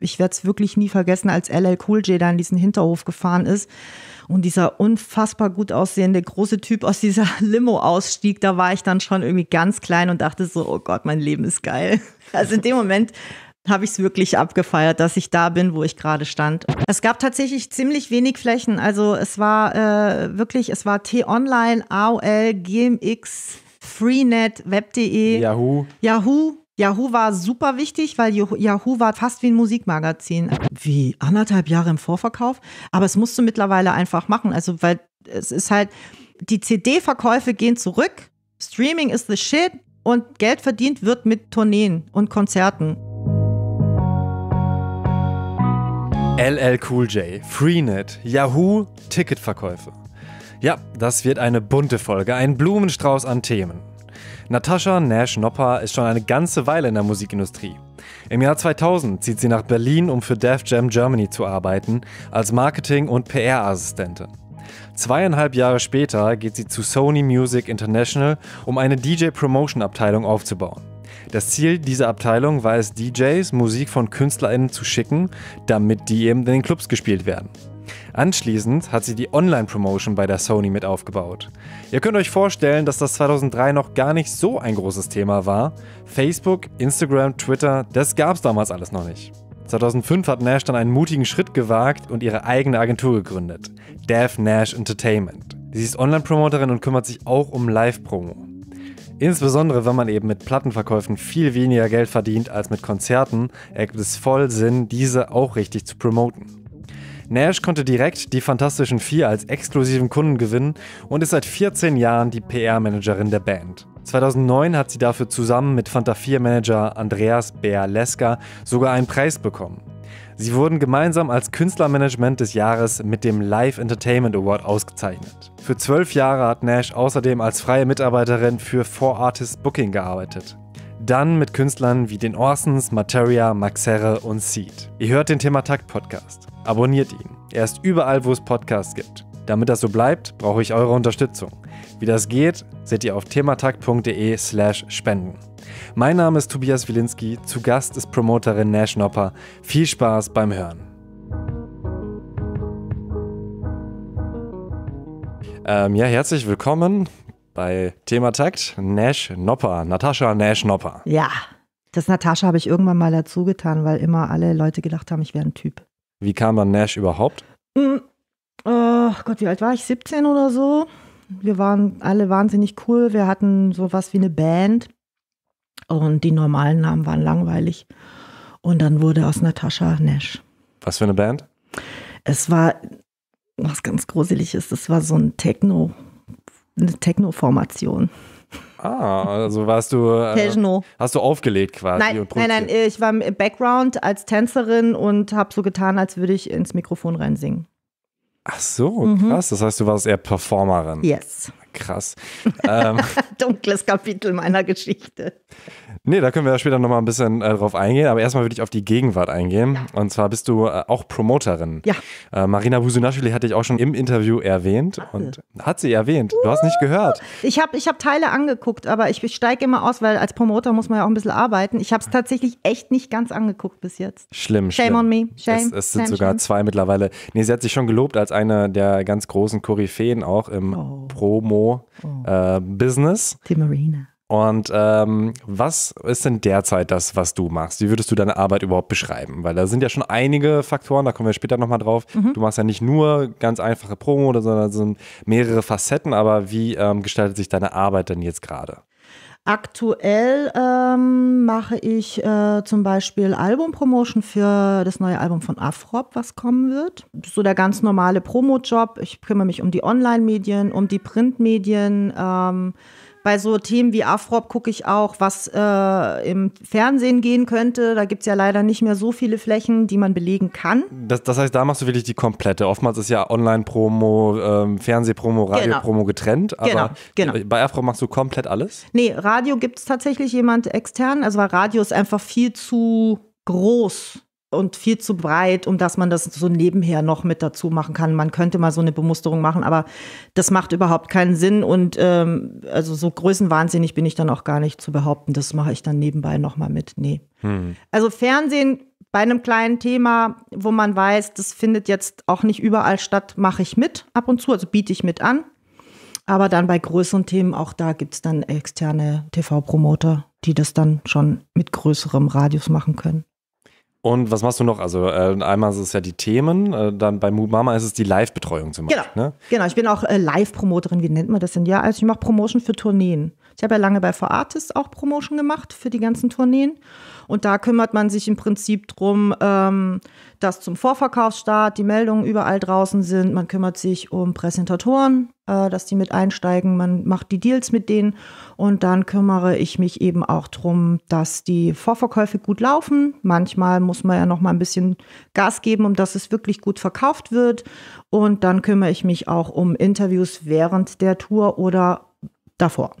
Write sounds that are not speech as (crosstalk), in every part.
ich werde es wirklich nie vergessen, als LL Cool J da in diesen Hinterhof gefahren ist und dieser unfassbar gut aussehende große Typ aus dieser (laughs) Limo ausstieg, da war ich dann schon irgendwie ganz klein und dachte so, oh Gott, mein Leben ist geil. (laughs) Also in dem Moment habe ich es wirklich abgefeiert, dass ich da bin, wo ich gerade stand. Es gab tatsächlich ziemlich wenig Flächen. Also es war äh, wirklich, es war T-Online, AOL, GMX, Freenet, Web.de, Yahoo. Yahoo, Yahoo war super wichtig, weil Yahoo war fast wie ein Musikmagazin. Wie anderthalb Jahre im Vorverkauf. Aber es musst du mittlerweile einfach machen. Also, weil es ist halt, die CD-Verkäufe gehen zurück. Streaming ist the shit. Und Geld verdient wird mit Tourneen und Konzerten. LL Cool J, Freenet, Yahoo, Ticketverkäufe. Ja, das wird eine bunte Folge, ein Blumenstrauß an Themen. Natasha Nash Nopper ist schon eine ganze Weile in der Musikindustrie. Im Jahr 2000 zieht sie nach Berlin, um für Def Jam Germany zu arbeiten, als Marketing- und PR-Assistentin. Zweieinhalb Jahre später geht sie zu Sony Music International, um eine DJ-Promotion-Abteilung aufzubauen. Das Ziel dieser Abteilung war es, DJs Musik von KünstlerInnen zu schicken, damit die eben in den Clubs gespielt werden. Anschließend hat sie die Online-Promotion bei der Sony mit aufgebaut. Ihr könnt euch vorstellen, dass das 2003 noch gar nicht so ein großes Thema war. Facebook, Instagram, Twitter, das gab es damals alles noch nicht. 2005 hat Nash dann einen mutigen Schritt gewagt und ihre eigene Agentur gegründet, Dev Nash Entertainment. Sie ist Online-Promoterin und kümmert sich auch um Live-Promo. Insbesondere wenn man eben mit Plattenverkäufen viel weniger Geld verdient als mit Konzerten, ergibt es voll Sinn, diese auch richtig zu promoten. Nash konnte direkt die Fantastischen Vier als exklusiven Kunden gewinnen und ist seit 14 Jahren die PR-Managerin der Band. 2009 hat sie dafür zusammen mit Fanta 4-Manager Andreas Berleska sogar einen Preis bekommen. Sie wurden gemeinsam als Künstlermanagement des Jahres mit dem Live Entertainment Award ausgezeichnet. Für zwölf Jahre hat Nash außerdem als freie Mitarbeiterin für Four Artists Booking gearbeitet dann mit Künstlern wie den Orsons, Materia, Maxerre und Seed. Ihr hört den Thematakt Podcast. Abonniert ihn. Er ist überall, wo es Podcasts gibt. Damit das so bleibt, brauche ich eure Unterstützung. Wie das geht, seht ihr auf thematakt.de/slash spenden. Mein Name ist Tobias Wilinski, zu Gast ist Promoterin Nash Nopper. Viel Spaß beim Hören. Ähm, ja, herzlich willkommen bei Thema Takt, Nash Nopper, Natascha Nash Nopper. Ja, das Natascha habe ich irgendwann mal dazu getan, weil immer alle Leute gedacht haben, ich wäre ein Typ. Wie kam dann Nash überhaupt? Hm, oh Gott, wie alt war ich? 17 oder so. Wir waren alle wahnsinnig cool. Wir hatten sowas wie eine Band. Und die normalen Namen waren langweilig. Und dann wurde aus Natascha Nash. Was für eine Band? Es war was ganz Gruseliges. Es war so ein Techno eine Techno-Formation. Ah, also warst du. Äh, Techno. Hast du aufgelegt quasi? Nein, nein, nein, ich war im Background als Tänzerin und habe so getan, als würde ich ins Mikrofon reinsingen. Ach so, mhm. krass. Das heißt, du warst eher Performerin. Yes krass. (laughs) ähm, Dunkles Kapitel meiner Geschichte. Nee, da können wir später nochmal ein bisschen äh, drauf eingehen. Aber erstmal würde ich auf die Gegenwart eingehen. Ja. Und zwar bist du äh, auch Promoterin. Ja. Äh, Marina Busunashvili hatte ich auch schon im Interview erwähnt. Ach. Und hat sie erwähnt. Du hast nicht gehört. Ich habe ich hab Teile angeguckt, aber ich steige immer aus, weil als Promoter muss man ja auch ein bisschen arbeiten. Ich habe es tatsächlich echt nicht ganz angeguckt bis jetzt. Schlimm, Shame schlimm. on me. Shame. Es, es sind Shame, sogar zwei mittlerweile. Nee, sie hat sich schon gelobt als eine der ganz großen Koryphäen auch im oh. Promo business Oh. Äh, Die Marina. Und ähm, was ist denn derzeit das, was du machst? Wie würdest du deine Arbeit überhaupt beschreiben? Weil da sind ja schon einige Faktoren, da kommen wir später nochmal drauf. Mhm. Du machst ja nicht nur ganz einfache Promo, sondern sind mehrere Facetten, aber wie ähm, gestaltet sich deine Arbeit denn jetzt gerade? Aktuell ähm, mache ich äh, zum Beispiel Albumpromotion für das neue Album von Afrop, was kommen wird. So der ganz normale Promo-Job. Ich kümmere mich um die Online-Medien, um die Printmedien. Ähm, bei so Themen wie Afrop gucke ich auch, was äh, im Fernsehen gehen könnte. Da gibt es ja leider nicht mehr so viele Flächen, die man belegen kann. Das, das heißt, da machst du wirklich die komplette. Oftmals ist ja Online-Promo, ähm, Fernsehpromo, genau. Radiopromo genau. getrennt. Aber genau, genau. bei Afrop machst du komplett alles? Nee, Radio gibt es tatsächlich jemand extern. Also weil Radio ist einfach viel zu groß und viel zu breit, um dass man das so nebenher noch mit dazu machen kann. Man könnte mal so eine Bemusterung machen, aber das macht überhaupt keinen Sinn. Und ähm, also so größenwahnsinnig bin ich dann auch gar nicht zu behaupten. Das mache ich dann nebenbei nochmal mit. Nee. Hm. Also Fernsehen bei einem kleinen Thema, wo man weiß, das findet jetzt auch nicht überall statt, mache ich mit ab und zu, also biete ich mit an. Aber dann bei größeren Themen, auch da gibt es dann externe TV-Promoter, die das dann schon mit größerem Radius machen können. Und was machst du noch? Also äh, einmal ist es ja die Themen, äh, dann bei Mood Mama ist es die Live-Betreuung zum genau. Beispiel. Genau, ne? genau. ich bin auch äh, Live-Promoterin, wie nennt man das denn? Ja, also ich mache Promotion für Tourneen. Ich habe ja lange bei For Artists auch Promotion gemacht für die ganzen Tourneen. Und da kümmert man sich im Prinzip darum, ähm, dass zum Vorverkaufsstart die Meldungen überall draußen sind. Man kümmert sich um Präsentatoren, äh, dass die mit einsteigen. Man macht die Deals mit denen. Und dann kümmere ich mich eben auch darum, dass die Vorverkäufe gut laufen. Manchmal muss man ja noch mal ein bisschen Gas geben, um dass es wirklich gut verkauft wird. Und dann kümmere ich mich auch um Interviews während der Tour oder davor.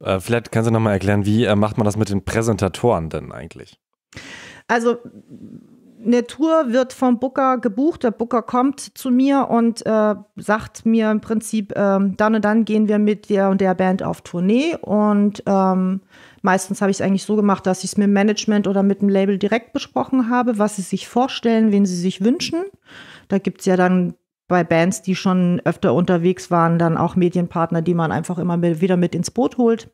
Äh, vielleicht kannst du nochmal erklären, wie äh, macht man das mit den Präsentatoren denn eigentlich? Also eine Tour wird vom Booker gebucht. Der Booker kommt zu mir und äh, sagt mir im Prinzip, ähm, dann und dann gehen wir mit der und der Band auf Tournee. Und ähm, meistens habe ich es eigentlich so gemacht, dass ich es mit dem Management oder mit dem Label direkt besprochen habe, was sie sich vorstellen, wen sie sich wünschen. Da gibt es ja dann bei Bands, die schon öfter unterwegs waren, dann auch Medienpartner, die man einfach immer wieder mit ins Boot holt.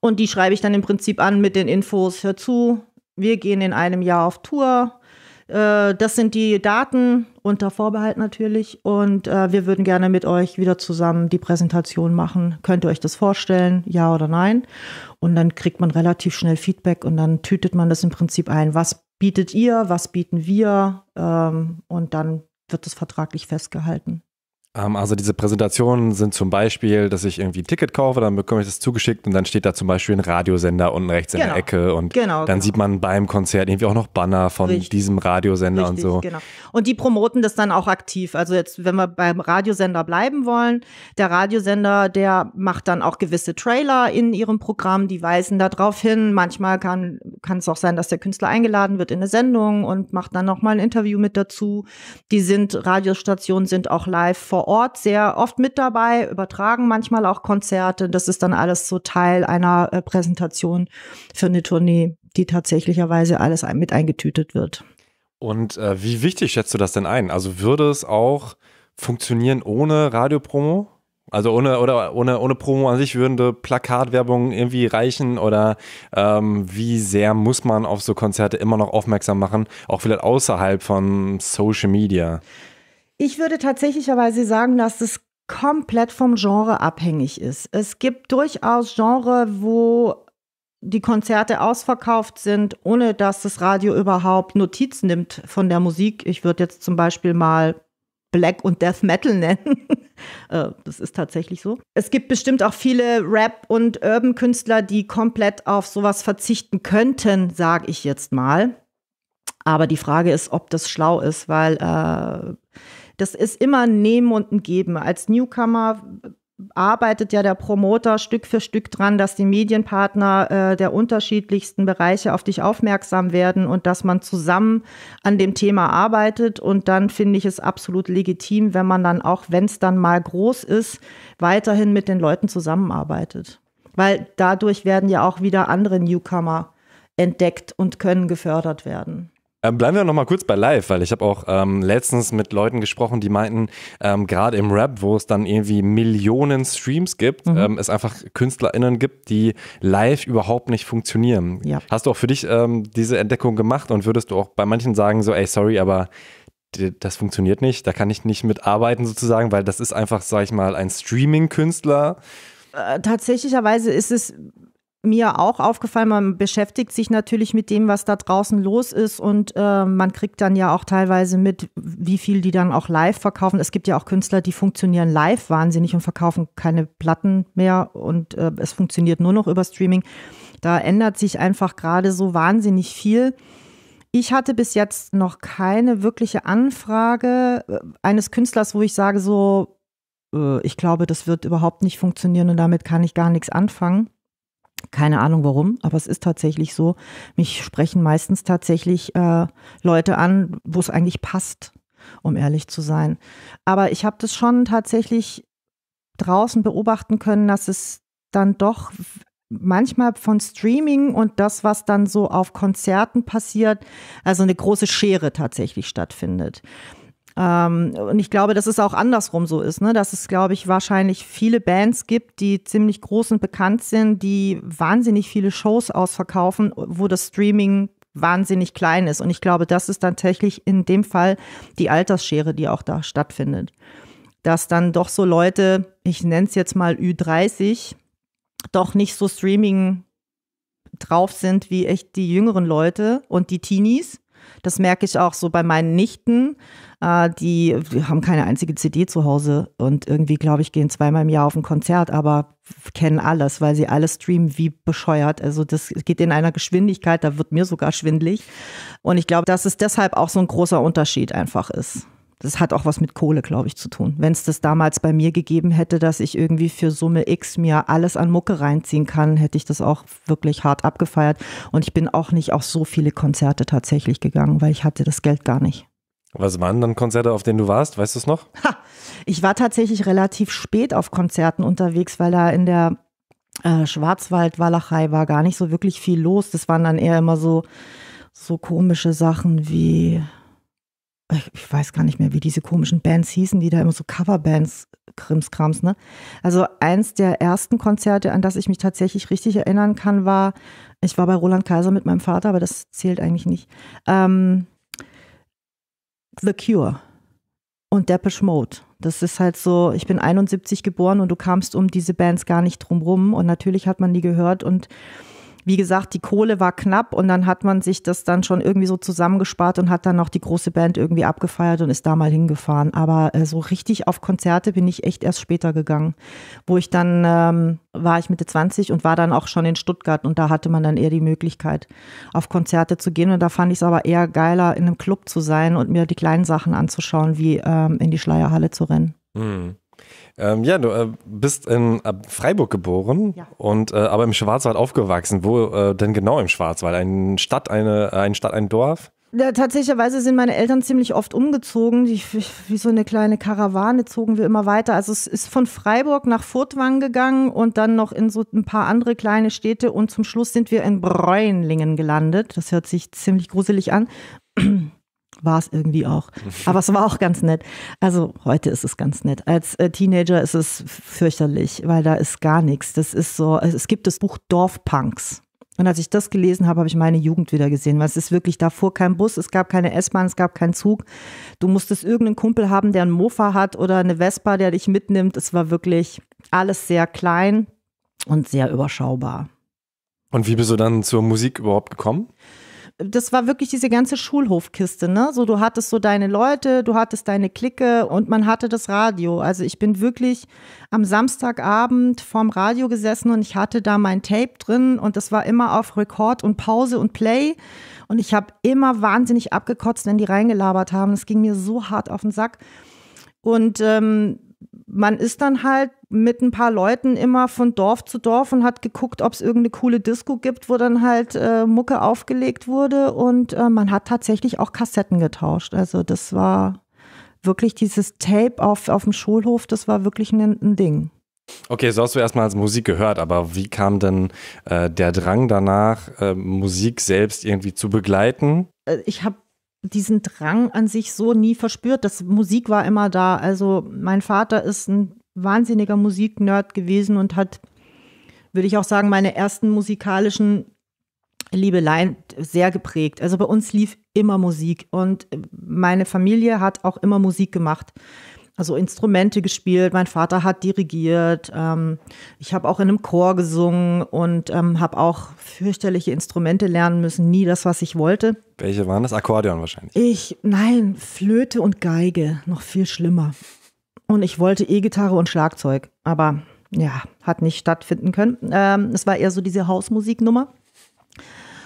Und die schreibe ich dann im Prinzip an mit den Infos, hör zu, wir gehen in einem Jahr auf Tour. Äh, das sind die Daten unter Vorbehalt natürlich. Und äh, wir würden gerne mit euch wieder zusammen die Präsentation machen. Könnt ihr euch das vorstellen? Ja oder nein? Und dann kriegt man relativ schnell Feedback und dann tütet man das im Prinzip ein. Was bietet ihr? Was bieten wir? Ähm, und dann wird das vertraglich festgehalten. Ähm, also diese Präsentationen sind zum Beispiel, dass ich irgendwie ein Ticket kaufe, dann bekomme ich das zugeschickt und dann steht da zum Beispiel ein Radiosender unten rechts genau. in der genau. Ecke und genau, dann genau. sieht man beim Konzert irgendwie auch noch Banner von Richtig. diesem Radiosender Richtig, und so. Genau. Und die promoten das dann auch aktiv. Also jetzt, wenn wir beim Radiosender bleiben wollen, der Radiosender, der macht dann auch gewisse Trailer in ihrem Programm, die weisen darauf hin. Manchmal kann, kann es auch sein, dass der Künstler eingeladen wird in eine Sendung und macht dann nochmal ein Interview mit dazu. Die sind, Radiostationen sind auch live vor vor Ort sehr oft mit dabei, übertragen manchmal auch Konzerte. Das ist dann alles so Teil einer äh, Präsentation für eine Tournee, die tatsächlicherweise alles mit eingetütet wird. Und äh, wie wichtig schätzt du das denn ein? Also würde es auch funktionieren ohne Radiopromo? Also ohne oder ohne, ohne Promo an sich würde Plakatwerbung irgendwie reichen oder ähm, wie sehr muss man auf so Konzerte immer noch aufmerksam machen, auch vielleicht außerhalb von Social Media? Ich würde tatsächlicherweise sagen, dass es komplett vom Genre abhängig ist. Es gibt durchaus Genre, wo die Konzerte ausverkauft sind, ohne dass das Radio überhaupt Notiz nimmt von der Musik. Ich würde jetzt zum Beispiel mal Black und Death Metal (laughs) nennen. Äh, das ist tatsächlich so. Es gibt bestimmt auch viele Rap- und Urban-Künstler, die komplett auf sowas verzichten könnten, sage ich jetzt mal. Aber die Frage ist, ob das schlau ist, weil äh, das ist immer ein Nehmen und ein Geben. Als Newcomer arbeitet ja der Promoter Stück für Stück dran, dass die Medienpartner äh, der unterschiedlichsten Bereiche auf dich aufmerksam werden und dass man zusammen an dem Thema arbeitet. Und dann finde ich es absolut legitim, wenn man dann auch, wenn es dann mal groß ist, weiterhin mit den Leuten zusammenarbeitet. Weil dadurch werden ja auch wieder andere Newcomer entdeckt und können gefördert werden. Ähm, bleiben wir nochmal kurz bei Live, weil ich habe auch ähm, letztens mit Leuten gesprochen, die meinten, ähm, gerade im Rap, wo es dann irgendwie Millionen Streams gibt, mhm. Ähm, es einfach KünstlerInnen gibt, die live überhaupt nicht funktionieren. Ja. Hast du auch für dich ähm, diese Entdeckung gemacht und würdest du auch bei manchen sagen, so, ey, sorry, aber das funktioniert nicht, da kann ich nicht mitarbeiten sozusagen, weil das ist einfach, sag ich mal, ein Streaming-Künstler. Äh, tatsächlicherweise ist es mir auch aufgefallen, man beschäftigt sich natürlich mit dem, was da draußen los ist und äh, man kriegt dann ja auch teilweise mit, wie viel die dann auch live verkaufen. Es gibt ja auch Künstler, die funktionieren live wahnsinnig und verkaufen keine Platten mehr und äh, es funktioniert nur noch über Streaming. Da ändert sich einfach gerade so wahnsinnig viel. Ich hatte bis jetzt noch keine wirkliche Anfrage äh, eines Künstlers, wo ich sage so, äh, ich glaube, das wird überhaupt nicht funktionieren und damit kann ich gar nichts anfangen. Keine Ahnung warum, aber es ist tatsächlich so. Mich sprechen meistens tatsächlich äh, Leute an, wo es eigentlich passt, um ehrlich zu sein. Aber ich habe das schon tatsächlich draußen beobachten können, dass es dann doch manchmal von Streaming und das, was dann so auf Konzerten passiert, also eine große Schere tatsächlich stattfindet. Ähm, und ich glaube, dass es auch andersrum so ist, ne? dass es, glaube ich, wahrscheinlich viele Bands gibt, die ziemlich groß und bekannt sind, die wahnsinnig viele Shows ausverkaufen, wo das Streaming wahnsinnig klein ist. Und ich glaube, das ist dann tatsächlich in dem Fall die Altersschere, die auch da stattfindet. Dass dann doch so Leute, ich nenne es jetzt mal Ü30, doch nicht so Streaming drauf sind wie echt die jüngeren Leute und die Teenies das merke ich auch so bei meinen Nichten. Äh, die, die, haben keine einzige CD zu Hause und irgendwie, glaube ich, gehen zweimal im Jahr auf ein Konzert, aber kennen alles, weil sie alle streamen wie bescheuert. Also das geht in einer Geschwindigkeit, da wird mir sogar schwindlig. Und ich glaube, dass es deshalb auch so ein großer Unterschied einfach ist. Das hat auch was mit Kohle, glaube ich, zu tun. Wenn es das damals bei mir gegeben hätte, dass ich irgendwie für Summe X mir alles an Mucke reinziehen kann, hätte ich das auch wirklich hart abgefeiert. Und ich bin auch nicht auf so viele Konzerte tatsächlich gegangen, weil ich hatte das Geld gar nicht. Was waren dann Konzerte, auf denen du warst? Weißt du es noch? Ha, ich war tatsächlich relativ spät auf Konzerten unterwegs, weil da in der äh, Schwarzwald, Walachei war gar nicht so wirklich viel los. Das waren dann eher immer so, so komische Sachen wie ich, ich weiß gar nicht mehr, wie diese komischen Bands hießen, die da immer so Coverbands, Krimskrams, ne? Also eins der ersten Konzerte, an das ich mich tatsächlich richtig erinnern kann, war, ich war bei Roland Kaiser mit meinem Vater, aber das zählt eigentlich nicht. Ähm, The Cure und Depeche Mode. Das ist halt so, ich bin 71 geboren und du kamst um diese Bands gar nicht drum rum und natürlich hat man die gehört und wie gesagt, die Kohle war knapp und dann hat man sich das dann schon irgendwie so zusammengespart und hat dann noch die große Band irgendwie abgefeiert und ist da mal hingefahren. Aber äh, so richtig auf Konzerte bin ich echt erst später gegangen, wo ich dann ähm, war ich Mitte 20 und war dann auch schon in Stuttgart und da hatte man dann eher die Möglichkeit, auf Konzerte zu gehen. Und da fand ich es aber eher geiler, in einem Club zu sein und mir die kleinen Sachen anzuschauen, wie ähm, in die Schleierhalle zu rennen. Mhm. Ähm, ja, du äh, bist in Freiburg geboren ja. und äh, aber im Schwarzwald aufgewachsen. Wo äh, denn genau im Schwarzwald? Eine Stadt, eine, eine Stadt, ein Dorf? Ja, tatsächlicherweise sind meine Eltern ziemlich oft umgezogen. Die, wie so eine kleine Karawane zogen wir immer weiter. Also es ist von Freiburg nach Furtwang gegangen und dann noch in so ein paar andere kleine Städte und zum Schluss sind wir in Bräunlingen gelandet. Das hört sich ziemlich gruselig an war es irgendwie auch. (laughs) Aber es war auch ganz nett. Also heute ist es ganz nett. Als äh, Teenager ist es fürchterlich, weil da ist gar nichts. Das ist so, es gibt das Buch Dorfpunks. Und als ich das gelesen habe, habe ich meine Jugend wieder gesehen, weil es ist wirklich, da fuhr kein Bus, es gab keine S-Bahn, es gab keinen Zug. Du musstest irgendeinen Kumpel haben, der einen Mofa hat oder eine Vespa, der dich mitnimmt. Es war wirklich alles sehr klein und sehr überschaubar. Und wie bist du dann zur Musik überhaupt gekommen? das war wirklich diese ganze Schulhofkiste, ne? So, du hattest so deine Leute, du hattest deine Clique und man hatte das Radio. Also ich bin wirklich am Samstagabend vorm Radio gesessen und ich hatte da mein Tape drin und das war immer auf Rekord und Pause und Play. Und ich habe immer wahnsinnig abgekotzt, wenn die reingelabert haben. Das ging mir so hart auf den Sack. Und ähm, man ist dann halt mit ein paar Leuten immer von Dorf zu Dorf und hat geguckt, ob es irgendeine coole Disco gibt, wo dann halt äh, Mucke aufgelegt wurde. Und äh, man hat tatsächlich auch Kassetten getauscht. Also das war wirklich dieses Tape auf, auf dem Schulhof, das war wirklich ein, ein Ding. Okay, so hast du erstmal als Musik gehört, aber wie kam denn äh, der Drang danach, äh, Musik selbst irgendwie zu begleiten? Äh, ich habe diesen Drang an sich so nie verspürt. Das Musik war immer da. Also mein Vater ist ein wahnsinniger Musiknerd gewesen und hat, würde ich auch sagen, meine ersten musikalischen Liebeleien sehr geprägt. Also bei uns lief immer Musik und meine Familie hat auch immer Musik gemacht also Instrumente gespielt, mein Vater hat dirigiert, ähm, ich habe auch in einem Chor gesungen und ähm, habe auch fürchterliche Instrumente lernen müssen, nie das, was ich wollte. Welche waren das? Akkordeon wahrscheinlich. Ich, nein, Flöte und Geige, noch viel schlimmer. Und ich wollte E-Gitarre und Schlagzeug, aber ja, hat nicht stattfinden können. Ähm, es war eher so diese Hausmusiknummer.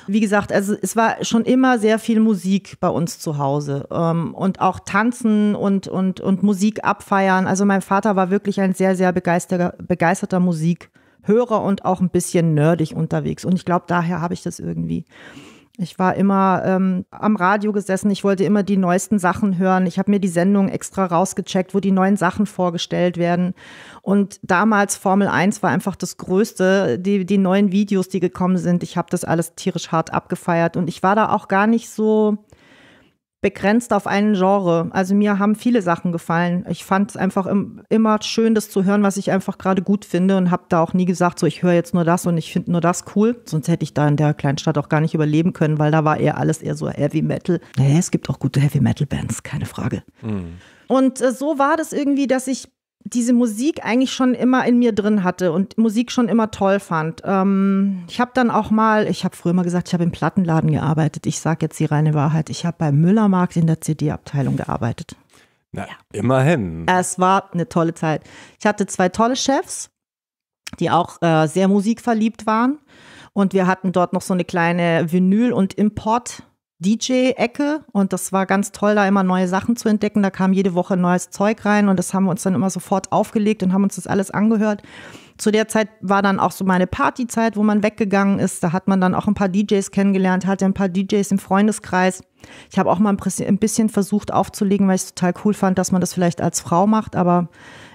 Wie gesagt, also es war schon immer sehr viel Musik bei uns zu Hause ähm, und auch Tanzen und, und, und Musik abfeiern. Also mein Vater war wirklich ein sehr, sehr begeisterter, begeisterter Musikhörer und auch ein bisschen nerdig unterwegs. Und ich glaube, daher habe ich das irgendwie. Ich war immer ähm, am Radio gesessen, ich wollte immer die neuesten Sachen hören. Ich habe mir die Sendung extra rausgecheckt, wo die neuen Sachen vorgestellt werden. Und damals Formel 1 war einfach das Größte, die, die neuen Videos, die gekommen sind. Ich habe das alles tierisch hart abgefeiert. Und ich war da auch gar nicht so begrenzt auf einen Genre. Also mir haben viele Sachen gefallen. Ich fand es einfach im, immer schön, das zu hören, was ich einfach gerade gut finde und habe da auch nie gesagt, so ich höre jetzt nur das und ich finde nur das cool. Sonst hätte ich da in der Kleinstadt auch gar nicht überleben können, weil da war eher alles eher so Heavy Metal. Naja, es gibt auch gute Heavy Metal Bands, keine Frage. Mhm. Und äh, so war das irgendwie, dass ich diese Musik eigentlich schon immer in mir drin hatte und Musik schon immer toll fand. Ähm, ich habe dann auch mal, ich habe früher mal gesagt, ich habe im Plattenladen gearbeitet. Ich sage jetzt die reine Wahrheit. Ich habe beim Müllermarkt in der CD-Abteilung gearbeitet. Na, ja. immerhin. Es war eine tolle Zeit. Ich hatte zwei tolle Chefs, die auch äh, sehr musikverliebt waren. Und wir hatten dort noch so eine kleine Vinyl- und Import- DJ-Ecke und das war ganz toll, da immer neue Sachen zu entdecken. Da kam jede Woche neues Zeug rein und das haben wir uns dann immer sofort aufgelegt und haben uns das alles angehört. Zu der Zeit war dann auch so meine Partyzeit, wo man weggegangen ist. Da hat man dann auch ein paar DJs kennengelernt, hatte ein paar DJs im Freundeskreis. Ich habe auch mal ein bisschen versucht aufzulegen, weil ich es total cool fand, dass man das vielleicht als Frau macht, aber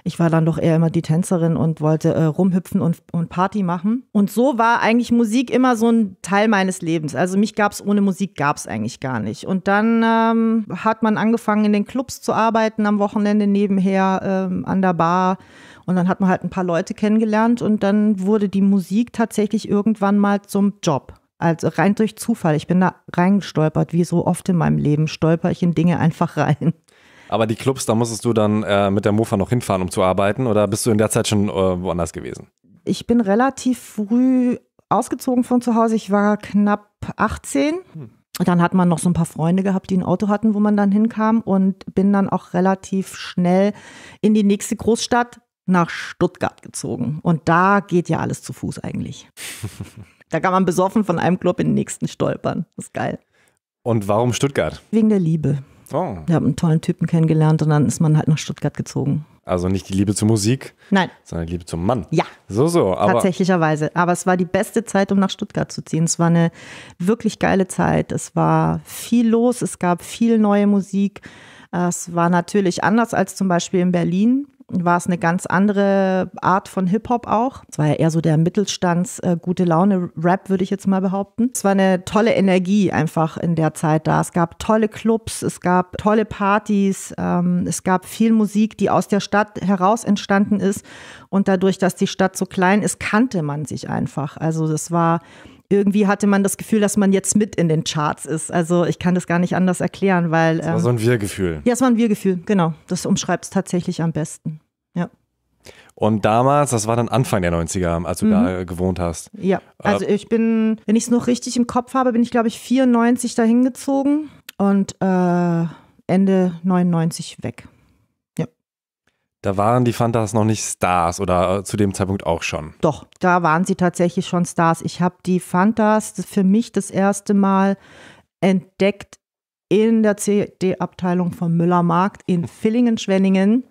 ich war dann doch eher immer die Tänzerin und wollte äh, rumhüpfen und, und Party machen. Und so war eigentlich Musik immer so ein Teil meines Lebens. Also mich gab es ohne Musik gab es eigentlich gar nicht. Und dann ähm, hat man angefangen, in den Clubs zu arbeiten, am Wochenende nebenher ähm, an der Bar. Und dann hat man halt ein paar Leute kennengelernt und dann wurde die Musik tatsächlich irgendwann mal zum Job. Also rein durch Zufall. Ich bin da reingestolpert, wie so oft in meinem Leben stolper ich in Dinge einfach rein. Aber die Clubs, da musstest du dann äh, mit der Mofa noch hinfahren, um zu arbeiten? Oder bist du in der Zeit schon äh, woanders gewesen? Ich bin relativ früh ausgezogen von zu Hause. Ich war knapp 18. Hm. Dann hat man noch so ein paar Freunde gehabt, die ein Auto hatten, wo man dann hinkam und bin dann auch relativ schnell in die nächste Großstadt nach Stuttgart gezogen. Und da geht ja alles zu Fuß eigentlich. (laughs) da kann man besoffen von einem Club in den nächsten stolpern. Das ist geil. Und warum Stuttgart? Wegen der Liebe. Oh. Ich habe einen tollen Typen kennengelernt und dann ist man halt nach Stuttgart gezogen. Also nicht die Liebe zur Musik, Nein. sondern die Liebe zum Mann. Ja. So, so. Aber Tatsächlicherweise. Aber es war die beste Zeit, um nach Stuttgart zu ziehen. Es war eine wirklich geile Zeit. Es war viel los, es gab viel neue Musik. Es war natürlich anders als zum Beispiel in Berlin war es eine ganz andere Art von Hip-Hop auch. Es war ja eher so der Mittelstands-gute äh, Laune-Rap, würde ich jetzt mal behaupten. Es war eine tolle Energie einfach in der Zeit da. Es gab tolle Clubs, es gab tolle Partys, ähm, es gab viel Musik, die aus der Stadt heraus entstanden ist. Und dadurch, dass die Stadt so klein ist, kannte man sich einfach. Also das war irgendwie hatte man das Gefühl, dass man jetzt mit in den Charts ist. Also ich kann das gar nicht anders erklären, weil. Ähm, das war so ähm, ein Wir-Gefühl. Ja, es war ein Wir-Gefühl, genau. Das umschreibt es tatsächlich am besten. Ja. Und damals, das war dann Anfang der 90er, als du mhm. da gewohnt hast. Ja, äh, also ich bin, wenn ich es noch richtig im Kopf habe, bin ich glaube ich 94 dahin gezogen und äh, Ende 99 weg. Ja. Da waren die Fantas noch nicht Stars oder äh, zu dem Zeitpunkt auch schon? Doch, da waren sie tatsächlich schon Stars. Ich habe die Fantas für mich das erste Mal entdeckt in der CD-Abteilung vom Müllermarkt in Villingen-Schwenningen.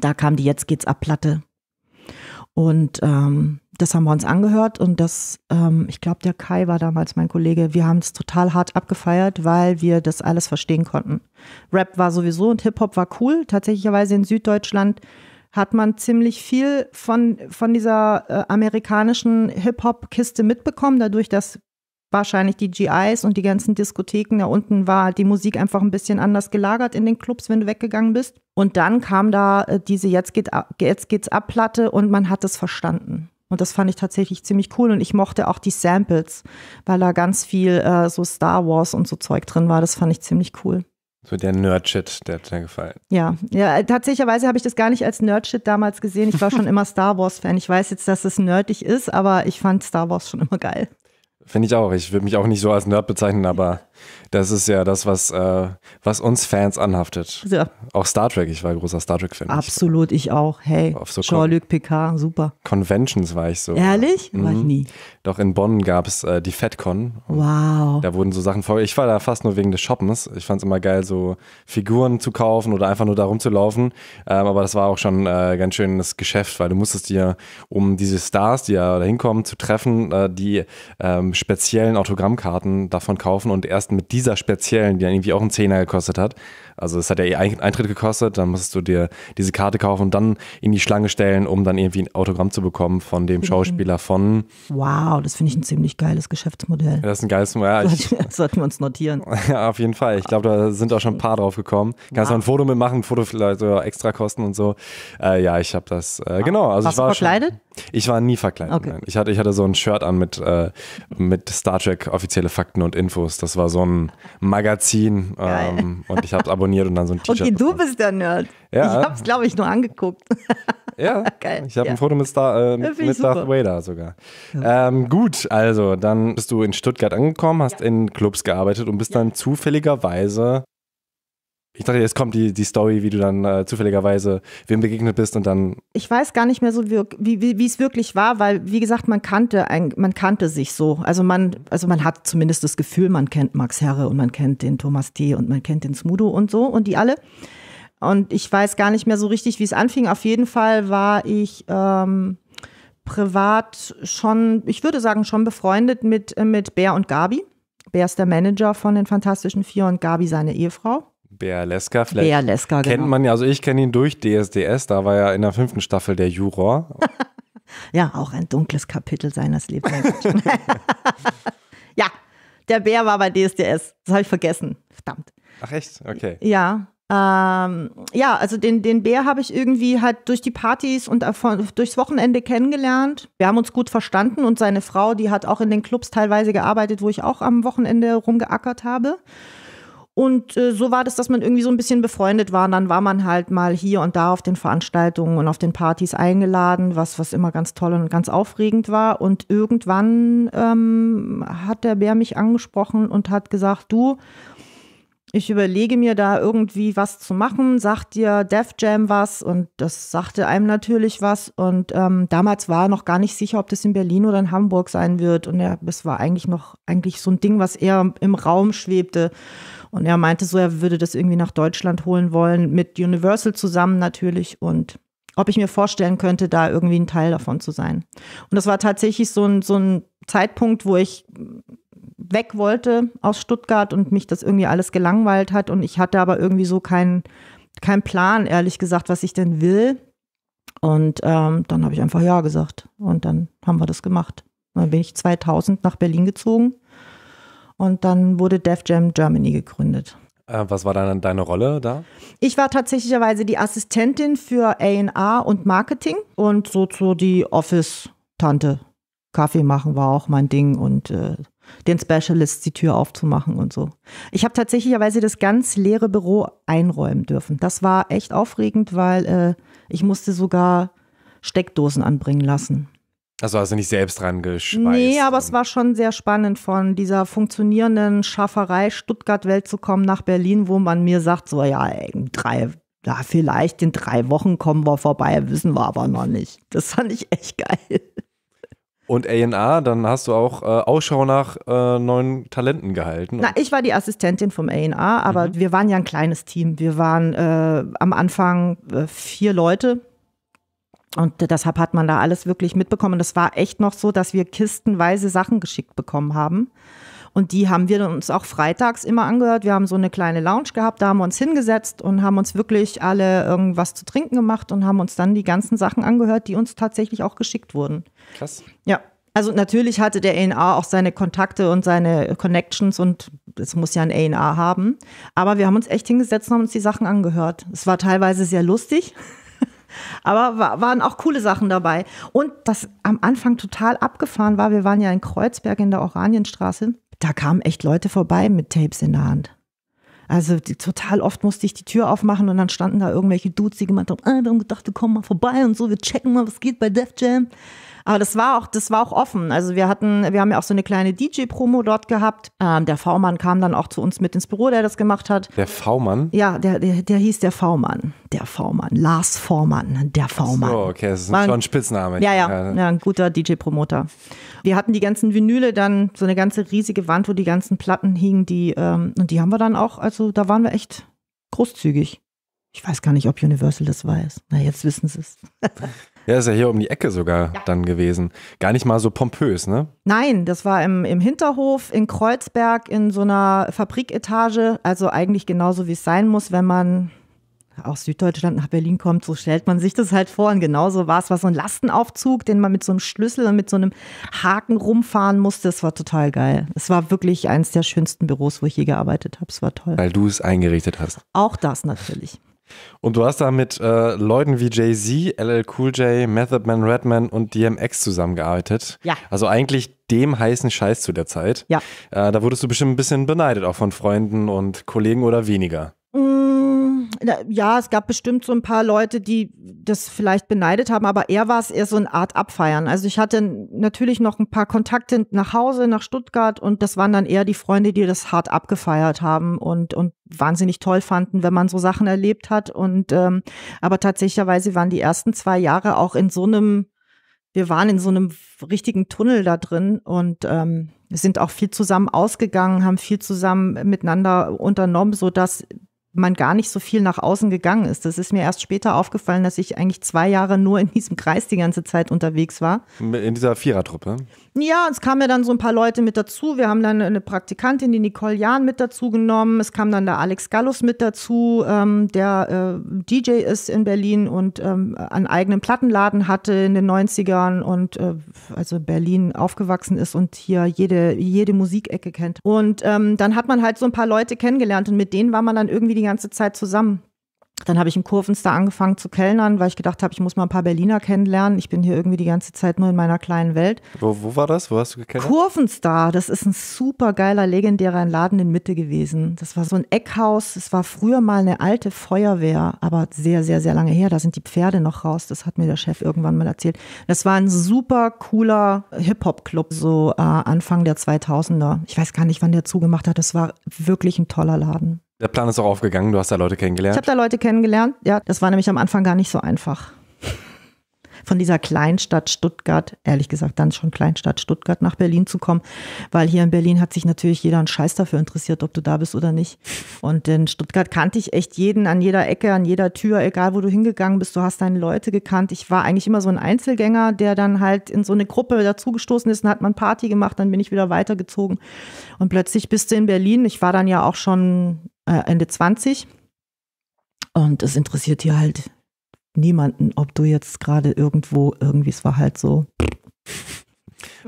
Da kam die Jetzt geht's ab Platte. Und ähm, das haben wir uns angehört und das, ähm, ich glaube, der Kai war damals mein Kollege. Wir haben es total hart abgefeiert, weil wir das alles verstehen konnten. Rap war sowieso und Hip-Hop war cool. Tatsächlicherweise in Süddeutschland hat man ziemlich viel von, von dieser äh, amerikanischen Hip-Hop-Kiste mitbekommen, dadurch, dass wahrscheinlich die GIs und die ganzen Diskotheken. Da unten war die Musik einfach ein bisschen anders gelagert in den Clubs, wenn du weggegangen bist. Und dann kam da äh, diese Jetzt, geht, jetzt geht's ab Platte und man hat es verstanden. Und das fand ich tatsächlich ziemlich cool. Und ich mochte auch die Samples, weil da ganz viel äh, so Star Wars und so Zeug drin war. Das fand ich ziemlich cool. So der Nerdshit, der hat dir gefallen. Ja, ja, äh, tatsächlich habe ich das gar nicht als Nerdshit damals gesehen. Ich war schon (laughs) immer Star Wars-Fan. Ich weiß jetzt, dass es nerdig ist, aber ich fand Star Wars schon immer geil. Finde ich auch. Ich würde mich auch nicht so als Nerd bezeichnen, aber das ist ja das, was, äh, was uns Fans anhaftet. Ja. Auch Star Trek, ich war ein großer Star Trek-Fan. Absolut, ich. ich. auch. Hey, so Jean-Luc Picard, super. Conventions war ich so. Ehrlich? Mhm. War ich nie. Doch in Bonn gab es äh, die FedCon. Wow. Da wurden so Sachen vor. Ich war da fast nur wegen des Shoppens. Ich fand es immer geil, so Figuren zu kaufen oder einfach nur da rumzulaufen. Ähm, aber das war auch schon äh, ganz schönes Geschäft, weil du musstest dir, um diese Stars, die ja da hinkommen, zu treffen, äh, die ähm, speziellen Autogrammkarten davon kaufen und erst hast mit dieser speziellen, die dann irgendwie auch einen Zehner gekostet hat. Also es hat ja eh Eintritt gekostet, dann musstest du dir diese Karte kaufen und dann in die Schlange stellen, um dann irgendwie ein Autogramm zu bekommen von dem mhm. Schauspieler von. Wow, das finde ich ein ziemlich geiles Geschäftsmodell. Das ist ein geiles Modell. Ja, (laughs) sollten wir uns notieren. (laughs) ja, auf jeden Fall. Ich glaube, da sind auch schon ein paar drauf gekommen. Kannst wow. du ein Foto mitmachen, ein Foto vielleicht oder extra kosten und so. Äh, ja, ich habe das, äh, genau. Also Warst ich war du verkleidet? Schon, ich war nie verkleidet. Okay. Nein. Ich, hatte, ich hatte so ein Shirt an mit, äh, mit Star Trek offizielle Fakten und Infos. Das war so ein Magazin ähm, und ich habe es abonniert und dann so ein T-Shirt. Okay, bekommen. du bist der Nerd. Ja. Ich habe es, glaube ich, nur angeguckt. (laughs) Ja, (laughs) Geil. ich habe ja. ein Foto mit, Star, äh, mit, mit Darth Vader sogar. Ähm, gut, also dann bist du in Stuttgart angekommen, hast in Clubs gearbeitet und bist dann zufälligerweise ich dachte, jetzt kommt die, die Story, wie du dann äh, zufälligerweise wem begegnet bist und dann. Ich weiß gar nicht mehr so, wie, wie, wie es wirklich war, weil, wie gesagt, man kannte, ein, man kannte sich so. Also man, also man hat zumindest das Gefühl, man kennt Max Herre und man kennt den Thomas T. und man kennt den Smudo und so und die alle. Und ich weiß gar nicht mehr so richtig, wie es anfing. Auf jeden Fall war ich ähm, privat schon, ich würde sagen, schon befreundet mit, äh, mit Bär und Gabi. Bär ist der Manager von den Fantastischen Vier und Gabi seine Ehefrau. Berleska, vielleicht Berleska, kennt genau. man ja, also ich kenne ihn durch DSDS, da war er in der fünften Staffel der Juror. (laughs) ja, auch ein dunkles Kapitel seines Lebens. (laughs) ja, der Bär war bei DSDS, das habe ich vergessen, verdammt. Ach echt, okay. Ja, ähm, ja, also den, den Bär habe ich irgendwie halt durch die Partys und durchs Wochenende kennengelernt. Wir haben uns gut verstanden und seine Frau, die hat auch in den Clubs teilweise gearbeitet, wo ich auch am Wochenende rumgeackert habe. Und äh, so war das, dass man irgendwie so ein bisschen befreundet war. Und dann war man halt mal hier und da auf den Veranstaltungen und auf den Partys eingeladen, was, was immer ganz toll und ganz aufregend war. Und irgendwann ähm, hat der Bär mich angesprochen und hat gesagt, du, ich überlege mir da irgendwie was zu machen, sagt dir Def Jam was und das sagte einem natürlich was und ähm, damals war er noch gar nicht sicher, ob das in Berlin oder in Hamburg sein wird und er, das war eigentlich noch eigentlich so ein Ding, was eher im Raum schwebte und er meinte so, er würde das irgendwie nach Deutschland holen wollen, mit Universal zusammen natürlich und ob ich mir vorstellen könnte, da irgendwie ein Teil davon zu sein. Und das war tatsächlich so ein, so ein Zeitpunkt, wo ich weg wollte aus Stuttgart und mich das irgendwie alles gelangweilt hat. Und ich hatte aber irgendwie so keinen kein Plan, ehrlich gesagt, was ich denn will. Und ähm, dann habe ich einfach Ja gesagt. Und dann haben wir das gemacht. Und dann bin ich 2000 nach Berlin gezogen und dann wurde Def Jam Germany gegründet. Äh, was war dann deine Rolle da? Ich war tatsächlicherweise die Assistentin für A&R und Marketing und so zu die Office-Tante. Kaffee machen war auch mein Ding und äh, den Specialist die Tür aufzumachen und so. Ich habe tatsächlicherweise das ganz leere Büro einräumen dürfen. Das war echt aufregend, weil äh, ich musste sogar Steckdosen anbringen lassen. Also hast du nicht selbst dran geschweißt? Nee, aber es war schon sehr spannend, von dieser funktionierenden Schafferei Stuttgart-Welt zu kommen nach Berlin, wo man mir sagt, so ja, in drei, ja, vielleicht in drei Wochen kommen wir vorbei, wissen wir aber noch nicht. Das fand ich echt geil. Und A&A, dann hast du auch äh, Ausschau nach äh, neuen Talenten gehalten. Na, ich war die Assistentin vom A&A, aber mhm. wir waren ja ein kleines Team. Wir waren äh, am Anfang äh, vier Leute und deshalb hat man da alles wirklich mitbekommen. Und Das war echt noch so, dass wir kistenweise Sachen geschickt bekommen haben. Und die haben wir uns auch freitags immer angehört. Wir haben so eine kleine Lounge gehabt, da haben wir uns hingesetzt und haben uns wirklich alle irgendwas zu trinken gemacht und haben uns dann die ganzen Sachen angehört, die uns tatsächlich auch geschickt wurden. Krass. Ja. Also natürlich hatte der ANA auch seine Kontakte und seine Connections und es muss ja ein ANA haben. Aber wir haben uns echt hingesetzt und haben uns die Sachen angehört. Es war teilweise sehr lustig. Aber waren auch coole Sachen dabei. Und das am Anfang total abgefahren war, wir waren ja in Kreuzberg in der Oranienstraße, da kamen echt Leute vorbei mit Tapes in der Hand. Also die, total oft musste ich die Tür aufmachen und dann standen da irgendwelche Dudes, die gemeint haben, ah, wir haben gedacht, wir kommen mal vorbei und so, wir checken mal, was geht bei Def Jam. Aber das war auch, das war auch offen. Also wir hatten, wir haben ja auch so eine kleine DJ-Promo dort gehabt. Ähm, der V-Mann kam dann auch zu uns mit ins Büro, der das gemacht hat. Der V-Mann? Ja, der, der, der hieß der V-Mann. Der V-Mann. Lars V-Mann. der V-Mann. So, okay, das ist war, schon ein Spitzname. Ja, ja, ja, ein guter DJ-Promoter. Wir hatten die ganzen Vinyle dann, so eine ganze riesige Wand, wo die ganzen Platten hingen, die, ähm, und die haben wir dann auch, also da waren wir echt großzügig. Ich weiß gar nicht, ob Universal das weiß. Na, jetzt wissen sie es. (laughs) Ja, ist ja hier um die Ecke sogar ja. dann gewesen. Gar nicht mal so pompös, ne? Nein, das war im, im Hinterhof in Kreuzberg in so einer Fabriketage. Also eigentlich genauso, wie es sein muss, wenn man aus Süddeutschland nach Berlin kommt, so stellt man sich das halt vor. Und genauso war es, war so ein Lastenaufzug, den man mit so einem Schlüssel und mit so einem Haken rumfahren musste. Das war total geil. Es war wirklich eines der schönsten Büros, wo ich je gearbeitet habe. Es war toll. Weil du es eingerichtet hast. Auch das natürlich. Und du hast da mit äh, Leuten wie Jay-Z, LL Cool J, Method Man Redman und DMX zusammengearbeitet. Ja. Also eigentlich dem heißen Scheiß zu der Zeit. Ja. Äh, da wurdest du bestimmt ein bisschen beneidet, auch von Freunden und Kollegen oder weniger. Mm ja, es gab bestimmt so ein paar Leute, die das vielleicht beneidet haben, aber er war es eher so eine Art Abfeiern. Also ich hatte natürlich noch ein paar Kontakte nach Hause, nach Stuttgart und das waren dann eher die Freunde, die das hart abgefeiert haben und, und wahnsinnig toll fanden, wenn man so Sachen erlebt hat. Und ähm, aber tatsächlich waren die ersten zwei Jahre auch in so einem, wir waren in so einem richtigen Tunnel da drin und ähm, sind auch viel zusammen ausgegangen, haben viel zusammen miteinander unternommen, sodass man gar nicht so viel nach außen gegangen ist. Das ist mir erst später aufgefallen, dass ich eigentlich zwei Jahre nur in diesem Kreis die ganze Zeit unterwegs war. In dieser Vierertruppe? Ja, es kamen ja dann so ein paar Leute mit dazu. Wir haben dann eine Praktikantin, die Nicole Jahn, mit dazu genommen. Es kam dann der Alex Gallus mit dazu, ähm, der äh, DJ ist in Berlin und ähm, einen eigenen Plattenladen hatte in den 90ern und äh, also Berlin aufgewachsen ist und hier jede, jede Musikecke kennt. Und ähm, dann hat man halt so ein paar Leute kennengelernt und mit denen war man dann irgendwie die ganze Zeit zusammen. Dann habe ich im Kurvenstar angefangen zu kellnern, weil ich gedacht habe, ich muss mal ein paar Berliner kennenlernen. Ich bin hier irgendwie die ganze Zeit nur in meiner kleinen Welt. Wo, wo war das? Wo hast du gekellnert? Kurvenstar, das ist ein super geiler, legendärer Laden in Mitte gewesen. Das war so ein Eckhaus. Es war früher mal eine alte Feuerwehr, aber sehr, sehr, sehr lange her. Da sind die Pferde noch raus. Das hat mir der Chef irgendwann mal erzählt. Das war ein super cooler Hip-Hop-Club, so äh, Anfang der 2000er. Ich weiß gar nicht, wann der zugemacht hat. Das war wirklich ein toller Laden. Der Plan ist auch aufgegangen, du hast da Leute kennengelernt. Ich habe da Leute kennengelernt, ja, das war nämlich am Anfang gar nicht so einfach. Von dieser Kleinstadt Stuttgart, ehrlich gesagt, dann schon Kleinstadt Stuttgart nach Berlin zu kommen, weil hier in Berlin hat sich natürlich jeder einen Scheiß dafür interessiert, ob du da bist oder nicht. Und in Stuttgart kannte ich echt jeden an jeder Ecke, an jeder Tür, egal wo du hingegangen bist, du hast deine Leute gekannt. Ich war eigentlich immer so ein Einzelgänger, der dann halt in so eine Gruppe dazugestoßen ist, und hat man Party gemacht, dann bin ich wieder weitergezogen. Und plötzlich bist du in Berlin. Ich war dann ja auch schon äh, Ende 20. Und es interessiert hier halt niemanden, ob du jetzt gerade irgendwo, irgendwie, es war halt so.